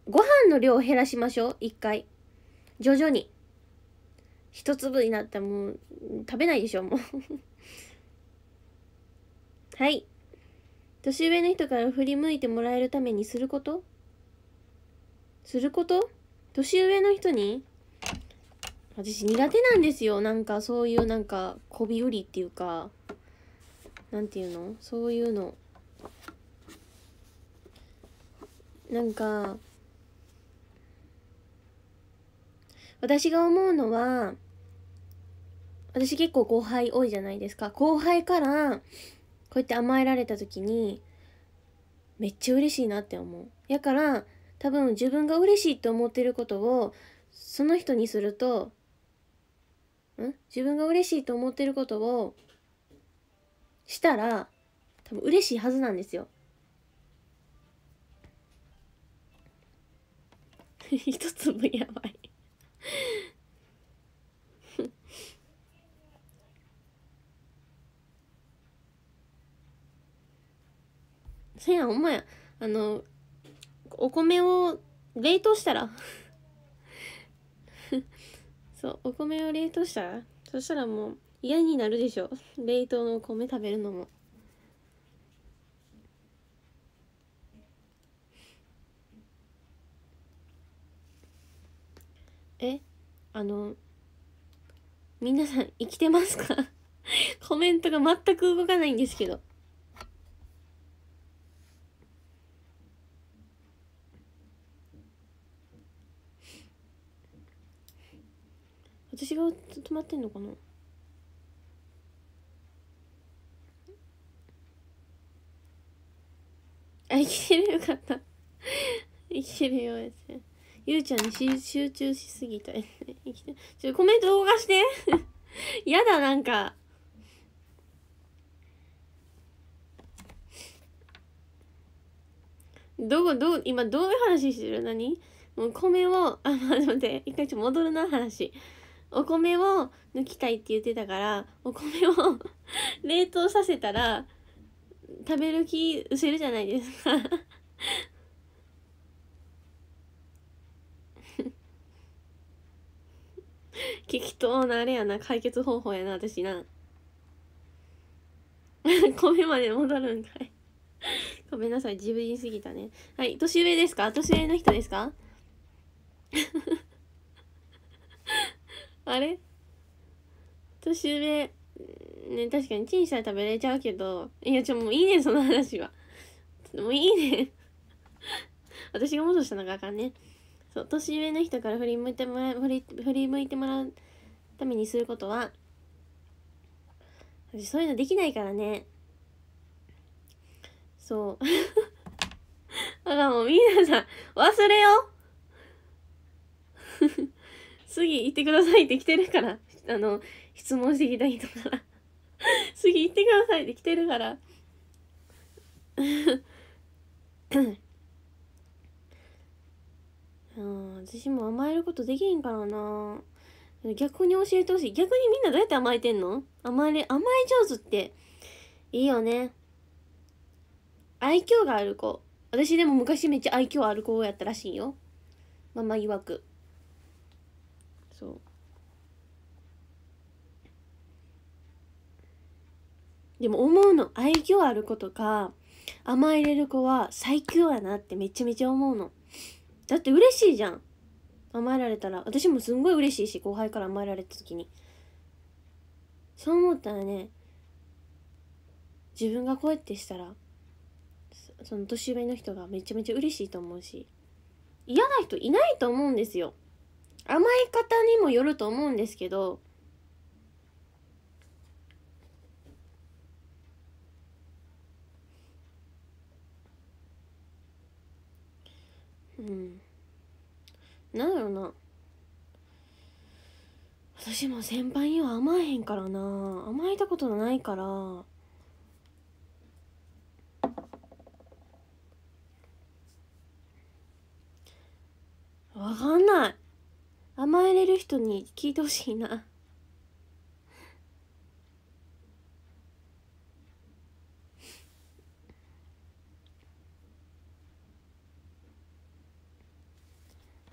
ご飯の量を減らしましょう一回徐々に一粒になったらもう食べないでしょもう はい年上の人から振り向いてもらえるためにすることすること年上の人に私苦手なんですよなんかそういうなんかこび売りっていうか何ていうのそういうのなんか私が思うのは私結構後輩多いじゃないですか後輩からこうやって甘えられた時にめっちゃ嬉しいなって思うやから多分自分が嬉しいと思ってることをその人にするとん自分が嬉しいと思ってることをしたら多分嬉しいはずなんですよ 一粒やばいせやほんまやあのお米を冷凍したら そうお米を冷凍したらそしたらもう嫌になるでしょ冷凍のお米食べるのも。えあの皆さん生きてますか コメントが全く動かないんですけど私が止まってんのかなあ生きてるよかった生きてるよやつゆうちゃんに集中しすぎた生きてちょコメント動画してやだなんかどこどう今どういう話してる何もう米をあ待って一回ちょっと戻るな話お米を抜きたいって言ってたからお米を 冷凍させたら食べる気失せるじゃないですか 適当なあれやな解決方法やな私な 米まで戻るんかいごめんなさい自分にすぎたねはい年上ですか年上の人ですかあれ年上、ね、確かにチンしたら食べれちゃうけど、いや、ちょ、もういいねその話は。もういいね 私が戻したのがあかんね。そう、年上の人から振り向いてもらう、振り、振り向いてもらうためにすることは、私そういうのできないからね。そう。だ からもうみんなさん、忘れよう 次行ってくださいって来てるから、あの、質問してきた人から 次行ってくださいって来てるからうん、私も甘えることできへんからな逆に教えてほしい逆にみんなどうやって甘えてんの甘えれ甘え上手っていいよね愛嬌がある子私でも昔めっちゃ愛嬌ある子やったらしいよママ曰くそうでも思うの愛嬌ある子とか甘えれる子は最強やなってめちゃめちゃ思うのだって嬉しいじゃん甘えられたら私もすんごい嬉しいし後輩から甘えられた時にそう思ったらね自分がこうやってしたらその年上の人がめちゃめちゃ嬉しいと思うし嫌な人いないと思うんですよ甘い方にもよると思うんですけどうんなんだろうな私も先輩には甘えへんからな甘えたことないからわかんない甘えれる人に聞いてほしいな。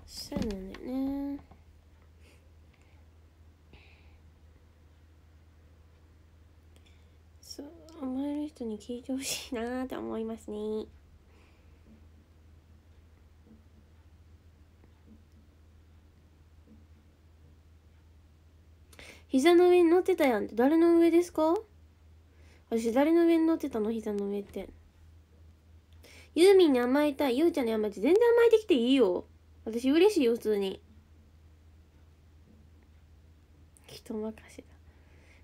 そうなんだよね。そう、甘える人に聞いてほしいなって思いますね。膝の上に乗ってたやんって誰の上ですか私誰の上に乗ってたの膝の上ってユーミンに甘えたいゆうちゃんに甘えて全然甘えてきていいよ私嬉しいよ普通に人任せだ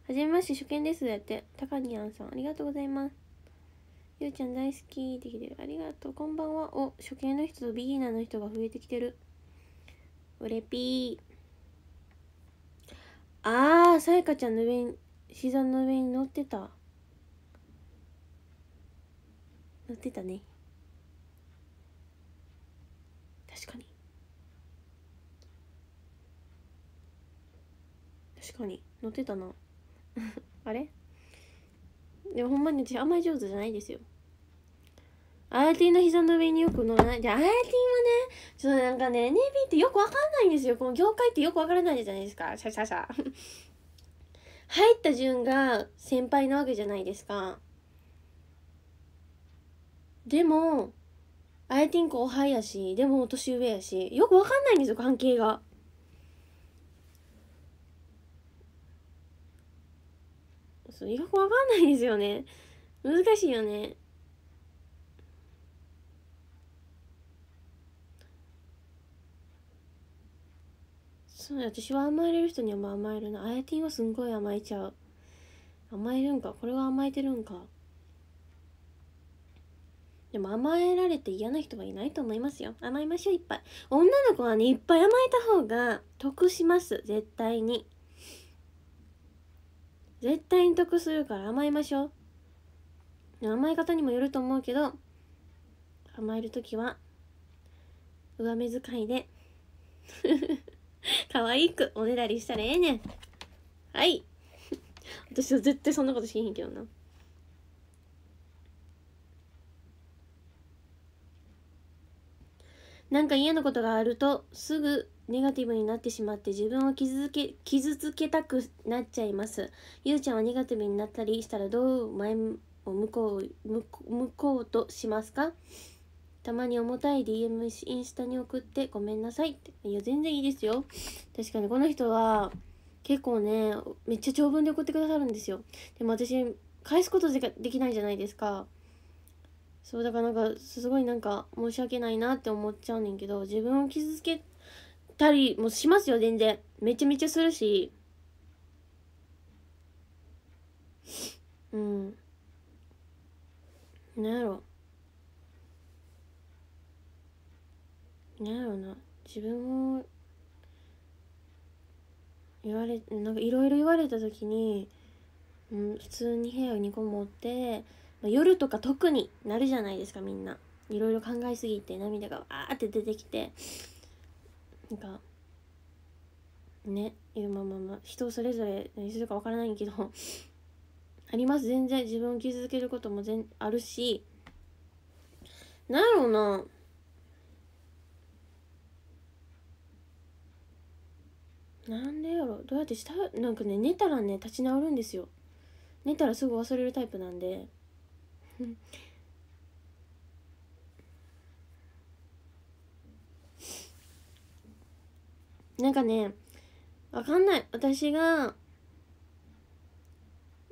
はじめまして初見ですだってたかにゃんさんありがとうございますゆうちゃん大好きてきてるありがとうこんばんはお初見の人とビギナーの人が増えてきてるうれぴーああさやかちゃんの上に膝の上に乗ってた乗ってたね確かに確かに乗ってたな あれでもほんまに私あんまり上手じゃないですよアーティの膝の上によく乗らない。で、アーティはね、ちょっとなんかね、n ビ b ってよくわかんないんですよ。この業界ってよくわからないじゃないですか。シャシャシャ。入った順が先輩なわけじゃないですか。でも、アイティン後輩やし、でも年上やし、よくわかんないんですよ、関係が。そう、よくわかんないんですよね。難しいよね。そう私は甘えれる人には甘えるなあやてんはすんごい甘えちゃう甘えるんかこれは甘えてるんかでも甘えられて嫌な人はいないと思いますよ甘えましょういっぱい女の子はねいっぱい甘えた方が得します絶対に絶対に得するから甘えましょう甘え方にもよると思うけど甘える時は上目遣いで 可愛くおねだりしたらええねん。はい。私は絶対そんなことしへんけどな。なんか嫌なことがあるとすぐネガティブになってしまって自分を傷つけ傷つけたくなっちゃいます。ゆうちゃんはネガティブになったりしたらどう前を向こう向こうとしますかたまに重たい DM インスタに送ってごめんなさいって。いや、全然いいですよ。確かにこの人は、結構ね、めっちゃ長文で送ってくださるんですよ。でも私、返すことできないじゃないですか。そう、だからなんか、すごいなんか、申し訳ないなって思っちゃうねんけど、自分を傷つけたりもしますよ、全然。めちゃめちゃするし。うん。なんやろ。なんやろうな自分を言われなんかいろいろ言われた時に、うん、普通に部屋にこもって、まあ、夜とか特になるじゃないですかみんないろいろ考えすぎて涙がわーって出てきてなんかねいうまあまあまあ人それぞれ何するかわからないけどあります全然自分を傷つけることも全あるしなんやろうななんでやろどうやってしたなんかね寝たらね立ち直るんですよ寝たらすぐ忘れるタイプなんで なんかねわかんない私が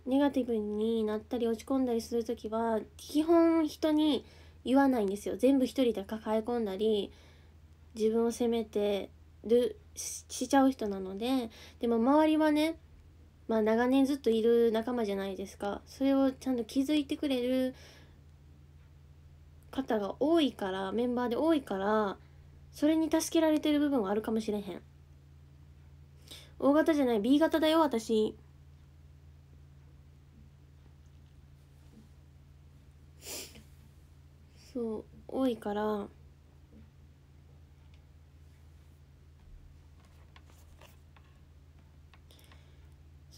ネガティブになったり落ち込んだりする時は基本人に言わないんですよ全部一人で抱え込んだり自分を責めてるしちゃう人なのででも周りはねまあ長年ずっといる仲間じゃないですかそれをちゃんと気づいてくれる方が多いからメンバーで多いからそれに助けられてる部分はあるかもしれへん O 型じゃない B 型だよ私そう多いから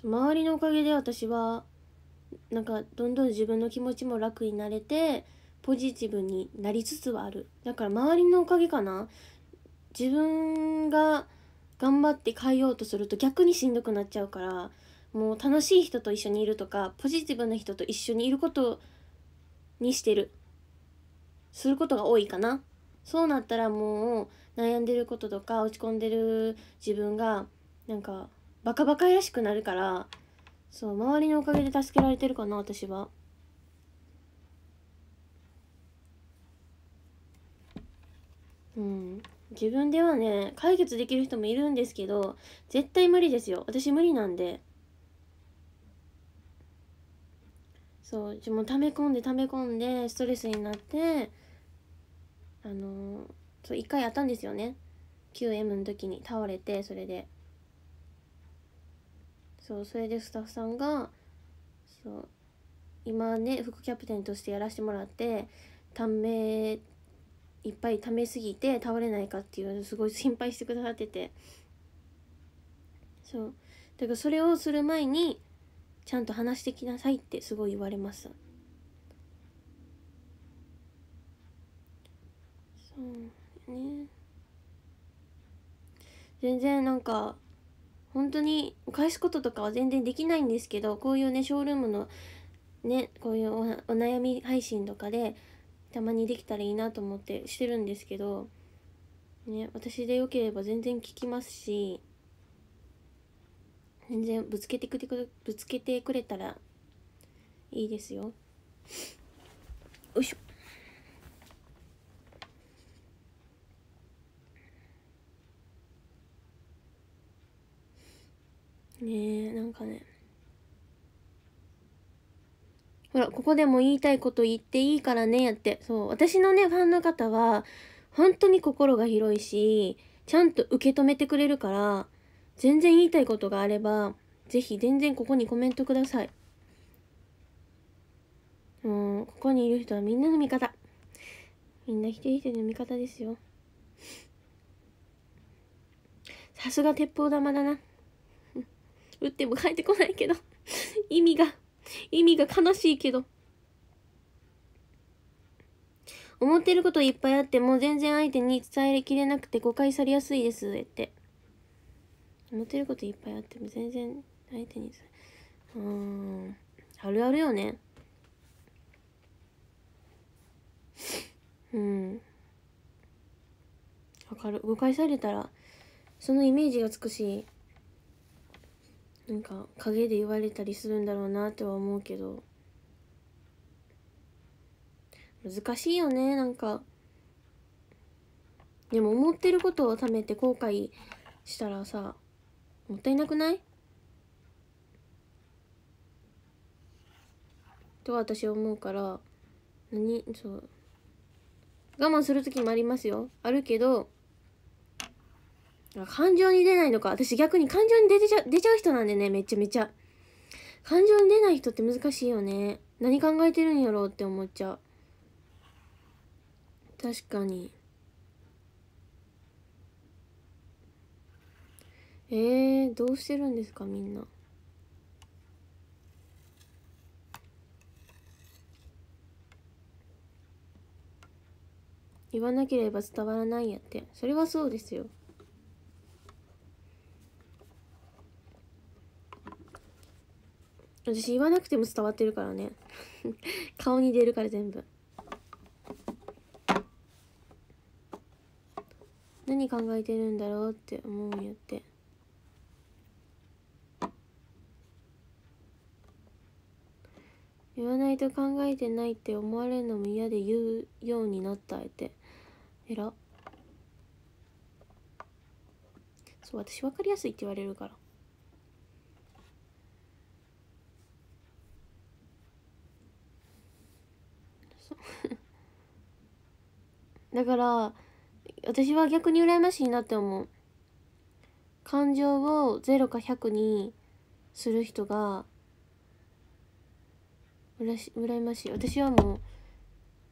周りのおかげで私はなんかどんどん自分の気持ちも楽になれてポジティブになりつつはあるだから周りのおかげかな自分が頑張って変えようとすると逆にしんどくなっちゃうからもう楽しい人と一緒にいるとかポジティブな人と一緒にいることにしてるすることが多いかなそうなったらもう悩んでることとか落ち込んでる自分がなんかバカバカらしくなるからそう周りのおかげで助けられてるかな私は。うん、自分ではね解決できる人もいるんですけど絶対無理ですよ私無理なんでそう自分溜め込んで溜め込んでストレスになってあのー、そう1回やったんですよね QM の時に倒れてそれでそうそれでスタッフさんがそう今ね副キャプテンとしてやらせてもらってためいっぱいためすぎて倒れないかっていうのすごい心配してくださっててそうだからそれをする前にちゃんと話してきなさいってすごい言われますそうね全然なんか本当に返すこととかは全然できないんですけどこういうねショールームのねこういうお悩み配信とかでたまにできたらいいなと思ってしてるんですけど、ね、私でよければ全然聞きますし全然ぶつけてくれぶつけてくれたらいいですよ。よいしょ。ねえなんかねほらここでも言いたいこと言っていいからねやってそう私のねファンの方は本当に心が広いしちゃんと受け止めてくれるから全然言いたいことがあれば是非全然ここにコメントくださいもうここにいる人はみんなの味方みんな一人一人の味方ですよさすが鉄砲玉だな打っても返ってこないけど 意味が、意味が悲しいけど。思ってることいっぱいあっても全然相手に伝えきれなくて誤解されやすいですって思ってることいっぱいあっても全然相手にうんあるあるよねうんわかる誤解されたらそのイメージがつくしなんか陰で言われたりするんだろうなとは思うけど難しいよねなんかでも思ってることをためて後悔したらさもったいなくないと私思うから何そう我慢する時もありますよあるけど感情に出ないのか。私逆に感情に出ちゃ出ちゃう人なんでね、めちゃめちゃ。感情に出ない人って難しいよね。何考えてるんやろうって思っちゃう。確かに。えー、どうしてるんですかみんな。言わなければ伝わらないやって。それはそうですよ。私言わなくても伝わってるからね 顔に出るから全部何考えてるんだろうって思うんやって言わないと考えてないって思われるのも嫌で言うようになったってえらそう私分かりやすいって言われるから だから私は逆に羨ましいなって思う感情を0か100にする人がうら羨ましい私はも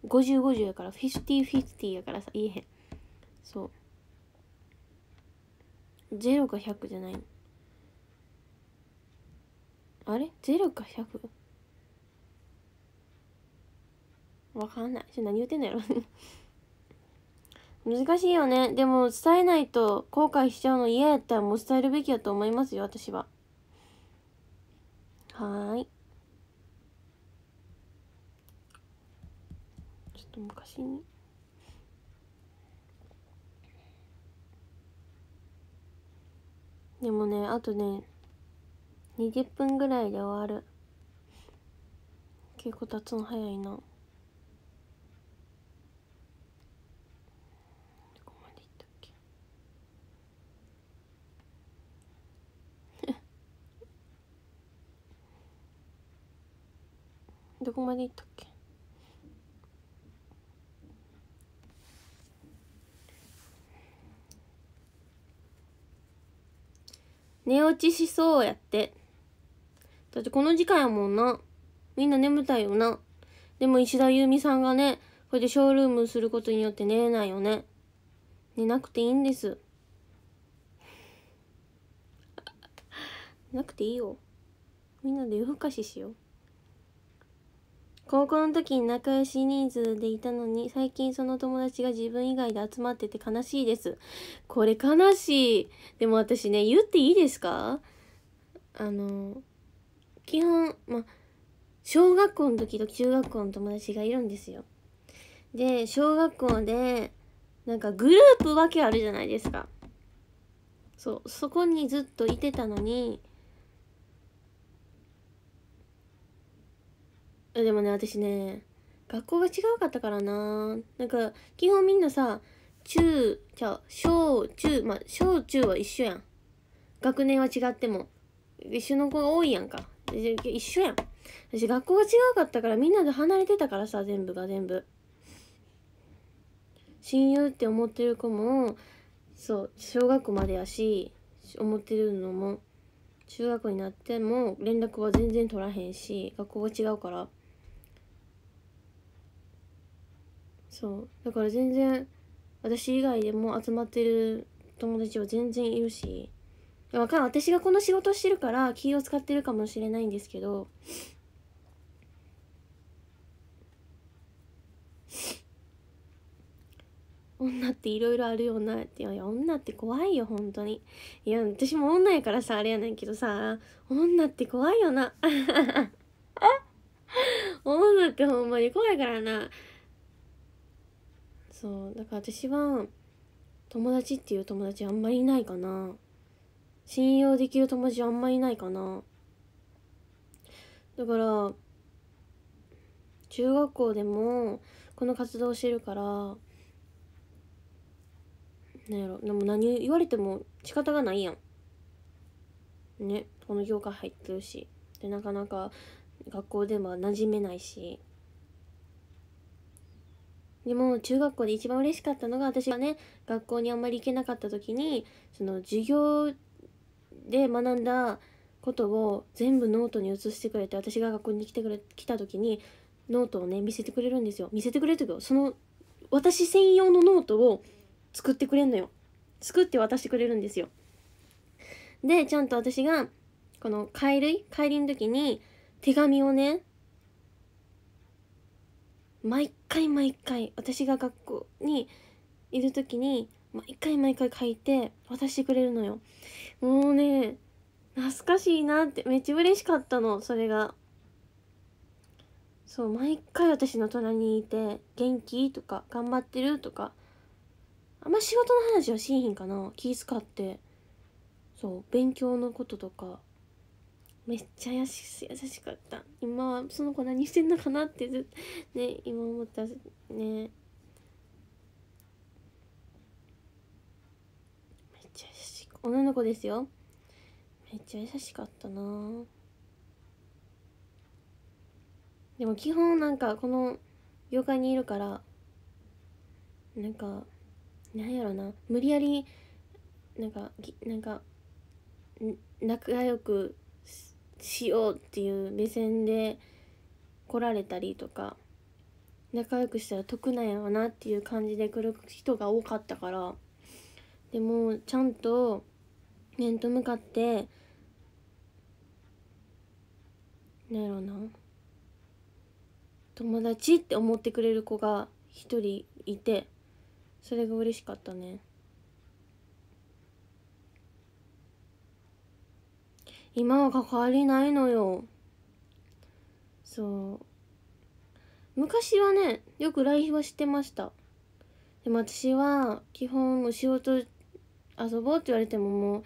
う5050やから5050やからさ言えへんそう0か100じゃないあれ ?0 か 100? わかんない。ちょ何言ってんのやろ 難しいよね。でも伝えないと後悔しちゃうの嫌やったらもう伝えるべきやと思いますよ、私は。はーい。ちょっと昔に。でもね、あとね、20分ぐらいで終わる。結構経つの早いな。までったっけ寝落ちしそうやってだってこの時間やもんなみんな眠たいよなでも石田ゆ美さんがねこれでショールームすることによって寝れないよね寝なくていいんです なくていいよみんなで夜更かししよう高校の時に仲良し人数でいたのに最近その友達が自分以外で集まってて悲しいですこれ悲しいでも私ね言っていいですかあの基本ま小学校の時と中学校の友達がいるんですよで小学校でなんかグループわけあるじゃないですかそうそこにずっといてたのにでもね私ね学校が違うかったからななんか基本みんなさ中じゃ小中まあ小中は一緒やん学年は違っても一緒の子が多いやんか一緒やん私学校が違うかったからみんなで離れてたからさ全部が全部親友って思ってる子もそう小学校までやし思ってるのも中学になっても連絡は全然取らへんし学校が違うから。そうだから全然私以外でも集まってる友達は全然いるし分かん私がこの仕事してるから気を使ってるかもしれないんですけど女っていろいろあるよなっていや女って怖いよ本当にいや私も女やからさあれやねんけどさ女って怖いよな 女ってほんまに怖いからなそうだから私は友達っていう友達あんまりいないかな信用できる友達あんまりいないかなだから中学校でもこの活動してるからなんやろでも何言われても仕方がないやんねこの業界入ってるしでなかなか学校では馴染めないしでも中学校で一番嬉しかったのが私がね学校にあんまり行けなかった時にその授業で学んだことを全部ノートに移してくれて私が学校に来てくれ来た時にノートをね見せてくれるんですよ見せてくれるけどその私専用のノートを作ってくれるのよ作って渡してくれるんですよでちゃんと私がこの帰り帰りの時に手紙をね毎回毎回私が学校にいる時に毎回毎回書いて渡してくれるのよもうね懐かしいなってめっちゃ嬉しかったのそれがそう毎回私の隣にいて「元気?」とか「頑張ってる?」とかあんま仕事の話はしんひんかな気遣ってそう勉強のこととかめっちゃ優し優しかった今はその子何してんのかなってずね今思ったねめっちゃ優し女の子ですよめっちゃ優しかったなでも基本なんかこの業界にいるからなんかなんやろな無理やりなんかなんか仲良くしようっていう目線で来られたりとか仲良くしたら得なんやろなっていう感じで来る人が多かったからでもちゃんと面と向かってなんやろな友達って思ってくれる子が一人いてそれが嬉しかったね。今は関わりないのよそう昔はねよく来日はしてましたでも私は基本もう仕事遊ぼうって言われてももう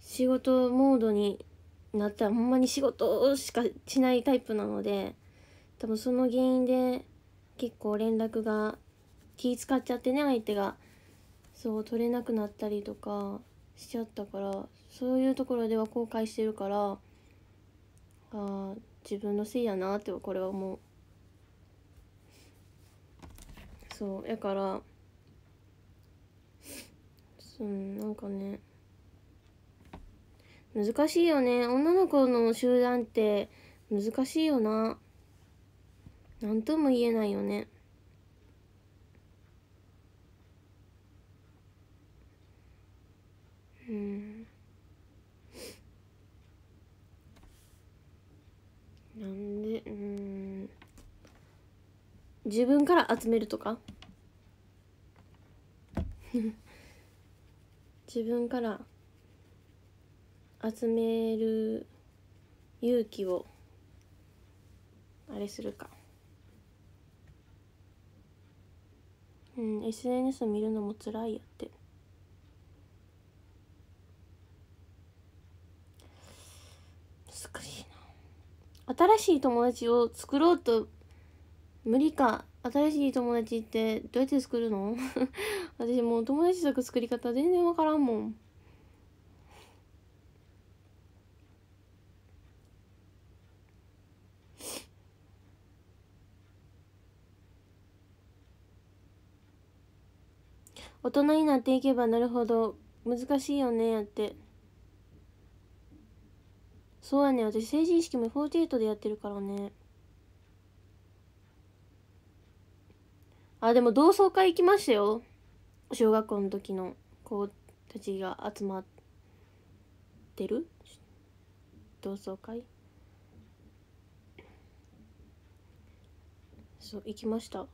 仕事モードになったらほんまに仕事しかしないタイプなので多分その原因で結構連絡が気使っちゃってね相手がそう取れなくなったりとかしちゃったからそういうところでは後悔してるからあ自分のせいやなってこれは思うそうやからうんなんかね難しいよね女の子の集団って難しいよな何とも言えないよねうんなんでうん自分から集めるとか 自分から集める勇気をあれするかうん SNS 見るのも辛いやって難しい新しい友達を作ろうと無理か新しい友達ってどうやって作るの 私もう友達作作り方全然わからんもん大人になっていけばなるほど難しいよねやって。そうやね私成人式も48でやってるからねあでも同窓会行きましたよ小学校の時の子たちが集まってる同窓会そう行きました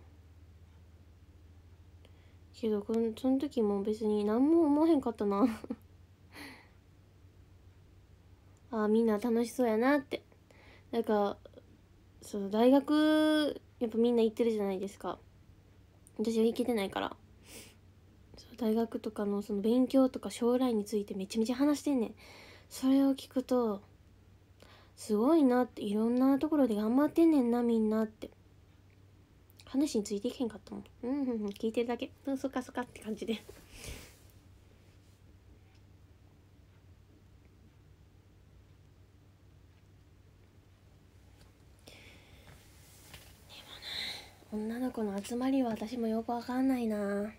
けどこのその時も別に何も思わへんかったなあみんな楽しそうやなってなんかその大学やっぱみんな行ってるじゃないですか私は行けてないから大学とかのその勉強とか将来についてめちゃめちゃ話してんねんそれを聞くとすごいなっていろんなところで頑張ってんねんなみんなって話についていけんかったもんうんうん聞いてるだけそっかそっかって感じで女の子の集まりは私もよくわかんないな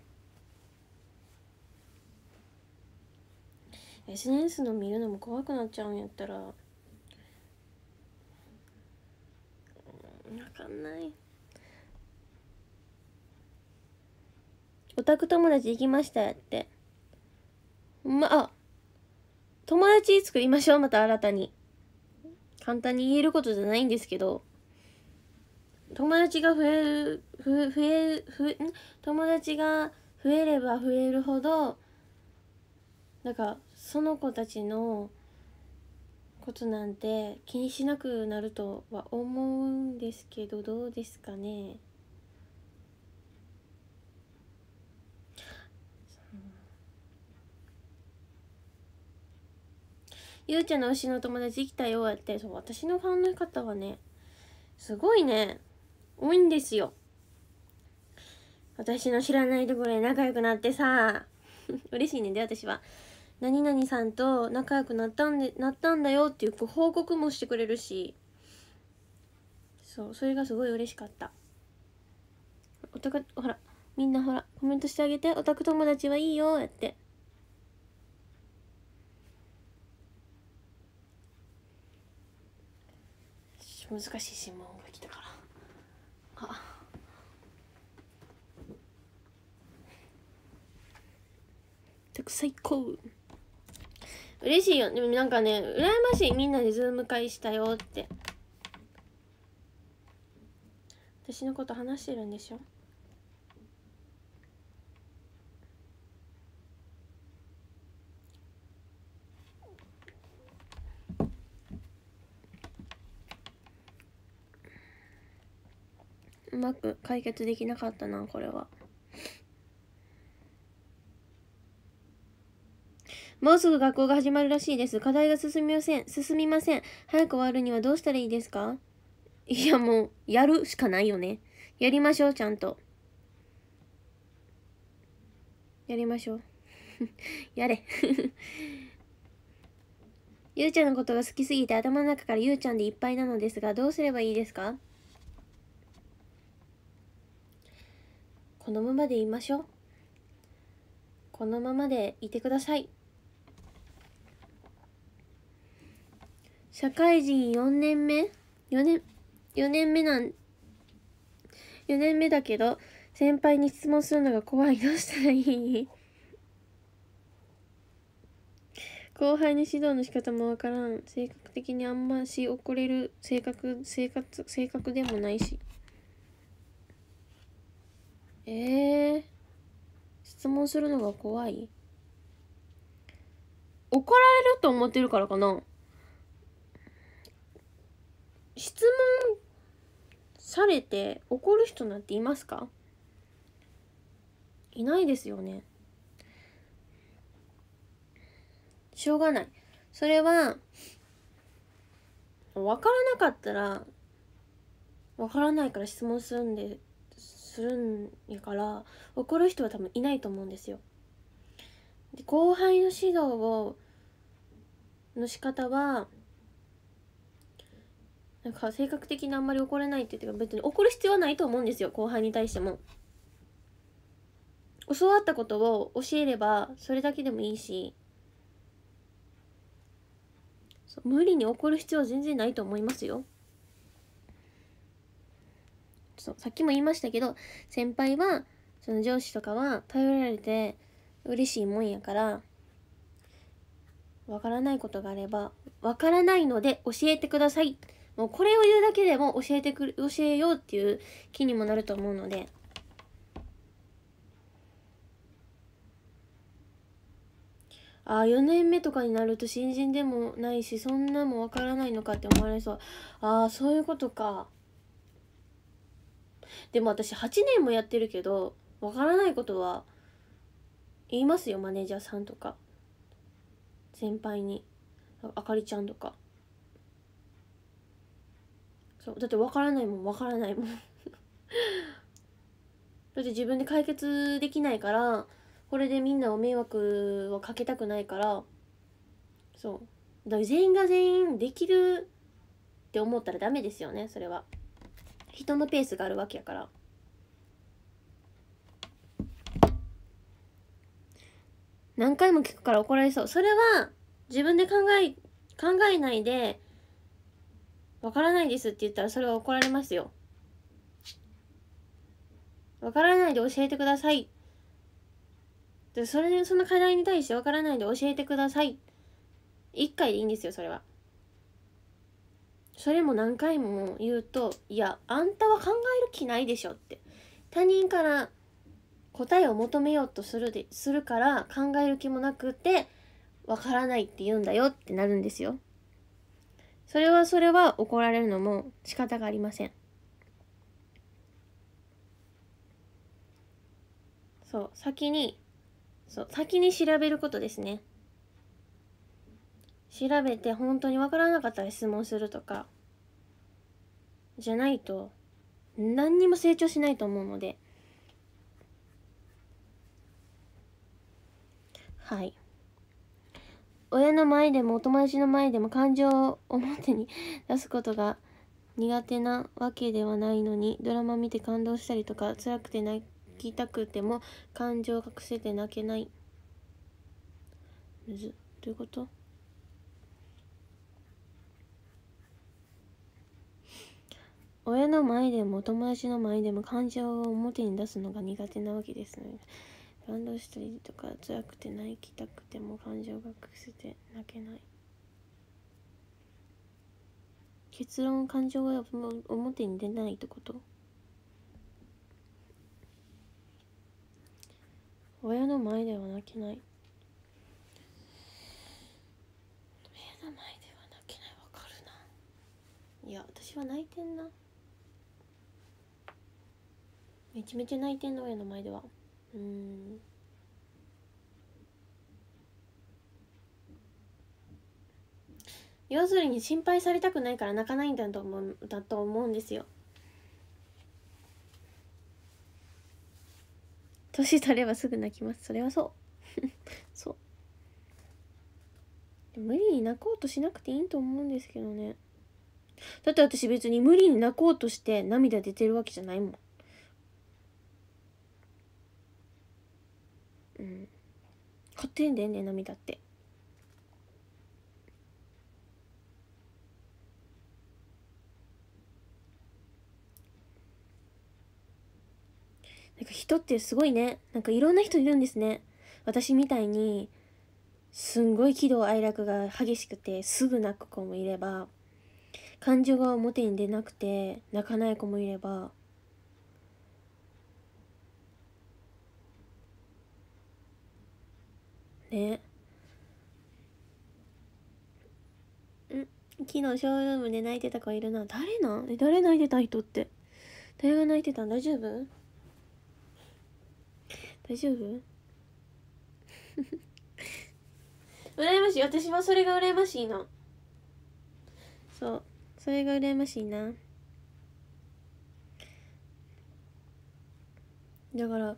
SNS の見るのも怖くなっちゃうんやったらわかんないオタク友達行きましたってまあ友達作りましょうまた新たに簡単に言えることじゃないんですけど友達が増える増え増え友達が増えれば増えるほどなんかその子たちのことなんて気にしなくなるとは思うんですけどどうですかねゆうちゃんの推しの友達生きたよやってそう私のファンの方はねすごいね多いんですよ私の知らないところで仲良くなってさ 嬉しいねで私は何々さんと仲良くなったんでなったんだよっていうご報告もしてくれるしそうそれがすごい嬉しかったおたく、ほらみんなほらコメントしてあげてオタク友達はいいよやって難しい質問が来たか全く最高嬉しいよでもなんかね羨ましいみんなでズーム会したよって私のこと話してるんでしょうまく解決できなかったなこれは。もうすぐ学校が始まるらしいです。課題が進みません。進みません。早く終わるにはどうしたらいいですかいや、もう、やるしかないよね。やりましょう、ちゃんと。やりましょう。やれゆうちゃんのことが好きすぎて頭の中からゆうちゃんでいっぱいなのですが、どうすればいいですかこのままでいましょう。このままでいてください。社会人4年目4年4年目なん4年目だけど先輩に質問するのが怖いどうしたらいい後輩の指導の仕方もわからん性格的にあんまし怒れる性格性格性格でもないしえー、質問するのが怖い怒られると思ってるからかな質問されて怒る人なんていますかいないですよね。しょうがない。それは、わからなかったら、わからないから質問するんで、するんやから、怒る人は多分いないと思うんですよ。で後輩の指導を、の仕方は、なんか性格的にあんまり怒れないって言って別に怒る必要はないと思うんですよ後輩に対しても。教わったことを教えればそれだけでもいいし無理に怒る必要は全然ないと思いますよ。そうさっきも言いましたけど先輩はその上司とかは頼られて嬉しいもんやからわからないことがあればわからないので教えてくださいもうこれを言うだけでも教えてくる、教えようっていう気にもなると思うので、ああ4年目とかになると新人でもないしそんなもわからないのかって思われそうああそういうことかでも私8年もやってるけどわからないことは言いますよマネージャーさんとか先輩にあかりちゃんとかそうだって分からないもん分からないもん だって自分で解決できないからこれでみんなを迷惑をかけたくないからそうだから全員が全員できるって思ったらダメですよねそれは人のペースがあるわけやから何回も聞くから怒られそうそれは自分で考え考えないでわからないですって言ったらそれは怒られますよ。わからないで教えてください。で、それで、その課題に対してわからないで教えてください。一回でいいんですよ、それは。それも何回も言うと、いや、あんたは考える気ないでしょって。他人から答えを求めようとするで、するから考える気もなくて、わからないって言うんだよってなるんですよ。それはそれは怒られるのも仕方がありませんそう先にそう先に調べることですね調べて本当に分からなかったら質問するとかじゃないと何にも成長しないと思うのではい親の前でもお友達の前でも感情を表に出すことが苦手なわけではないのにドラマ見て感動したりとか辛くて泣きたくても感情を隠せて泣けないむずどういうこと親の前でもお友達の前でも感情を表に出すのが苦手なわけですね、ランドたりとか辛くて泣きたくても感情がくせて泣けない結論感情が表に出ないってこと親の前では泣けない親の前では泣けないわかるないや私は泣いてんなめちゃめちゃ泣いてんの親の前では。うん要するに心配されたくないから泣かないんだと思うんだと思うんですよ年取ればすぐ泣きますそれはそう そう無理に泣こうとしなくていいと思うんですけどねだって私別に無理に泣こうとして涙出てるわけじゃないもんうん勝手に出んねん涙ってなんか人ってすごいねなんかいろんな人いるんですね私みたいにすんごい喜怒哀楽が激しくてすぐ泣く子もいれば感情が表に出なくて泣かない子もいればねん昨日ショールームで泣いてた子いるな誰なえ誰泣いてた人って誰が泣いてたん大丈夫大丈夫 羨ましい私はそれが羨ましいなそうそれが羨ましいなだから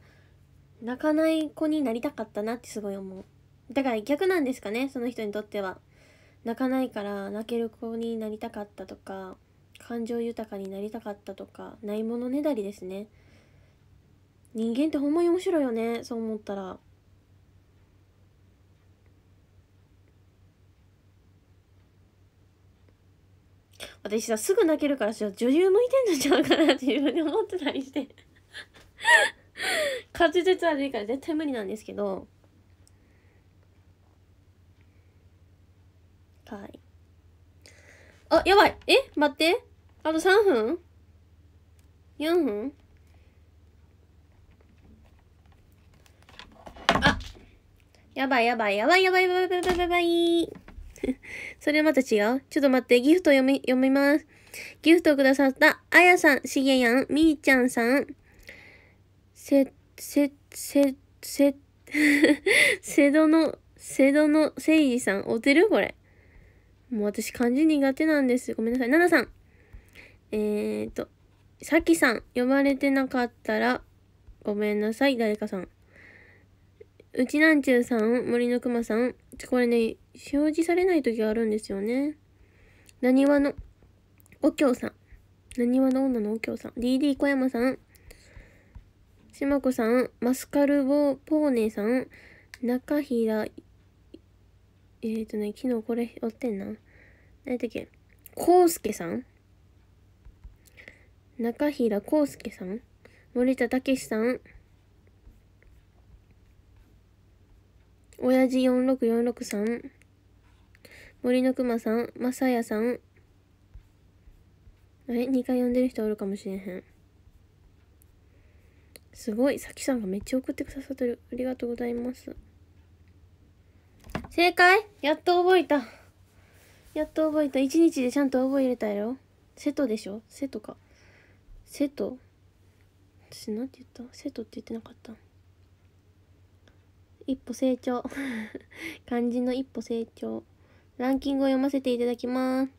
泣かない子になりたかったなってすごい思うだから逆なんですかねその人にとっては泣かないから泣ける子になりたかったとか感情豊かになりたかったとかないものねだりですね人間ってほんまに面白いよねそう思ったら私さすぐ泣けるからさ女優向いてんのちゃうかなっていうふうに思ってたりして 滑舌悪いから絶対無理なんですけどはい。あ、やばいえ待ってあと3分 ?4 分あやばいやばいやばいやばいやばいやばいやばい それはまた違うちょっと待って、ギフト読み、読みます。ギフトくださった、あやさん、しげやん、みーちゃんさん、せ、せ、せ、せ、せどの、せどのせいじさん、おてるこれ。もう私漢字苦手なんです。ごめんなさい。々さん。えっ、ー、と、さきさん。呼ばれてなかったら、ごめんなさい。誰かさん。うちなんちゅうさん、森のくまさん。ちょ、これね、表示されない時があるんですよね。なにわの、おきょうさん。なにわの女のおきょうさん。DD 小山さん。しまこさん。マスカルボポーネさん。中平、えっ、ー、とね、昨日これ追ってんな。何だっけスケさん中平スケさん森田武さん親父4646さん森のくまさんまさやさんあれ2回呼んでる人おるかもしれへんすごいさきさんがめっちゃ送ってくださってるありがとうございます正解やっと覚えたやっと覚えた。一日でちゃんと覚えれたよ。瀬戸でしょ瀬戸か。瀬戸。私なんて言った瀬戸って言ってなかった。一歩成長。漢字の一歩成長。ランキングを読ませていただきます。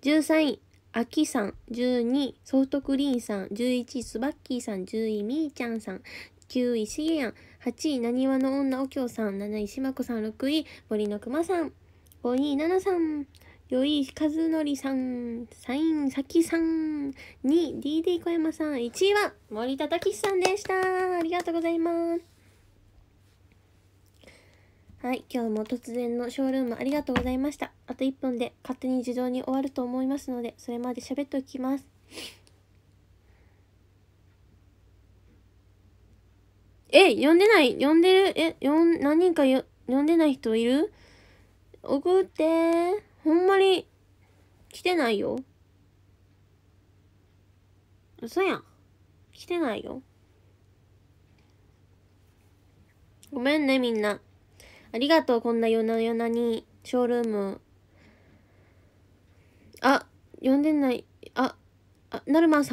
13位、あきさん。12位、ソフトクリーンさん。11位、スバッキーさん。10位、みーちゃんさん。9位、しげやん。8位、なにわの女おきょうさん。7位、しまこさん。6位、森のくまさん。五二七三。よいかずのりさんサインさきさん2 d d 小山さん1位は森田たきしさんでしたありがとうございますはい、今日も突然のショールームありがとうございました。あと1分で勝手に自動に終わると思いますので、それまで喋っておきます。え、呼んでない呼んでるえ、呼ん、何人かよ呼んでない人いる送って。ほんまに、来てないよ。嘘やん。来てないよ。ごめんね、みんな。ありがとう、こんな夜な夜なに、ショールーム。あ、呼んでない。あ、あ、なるまさん。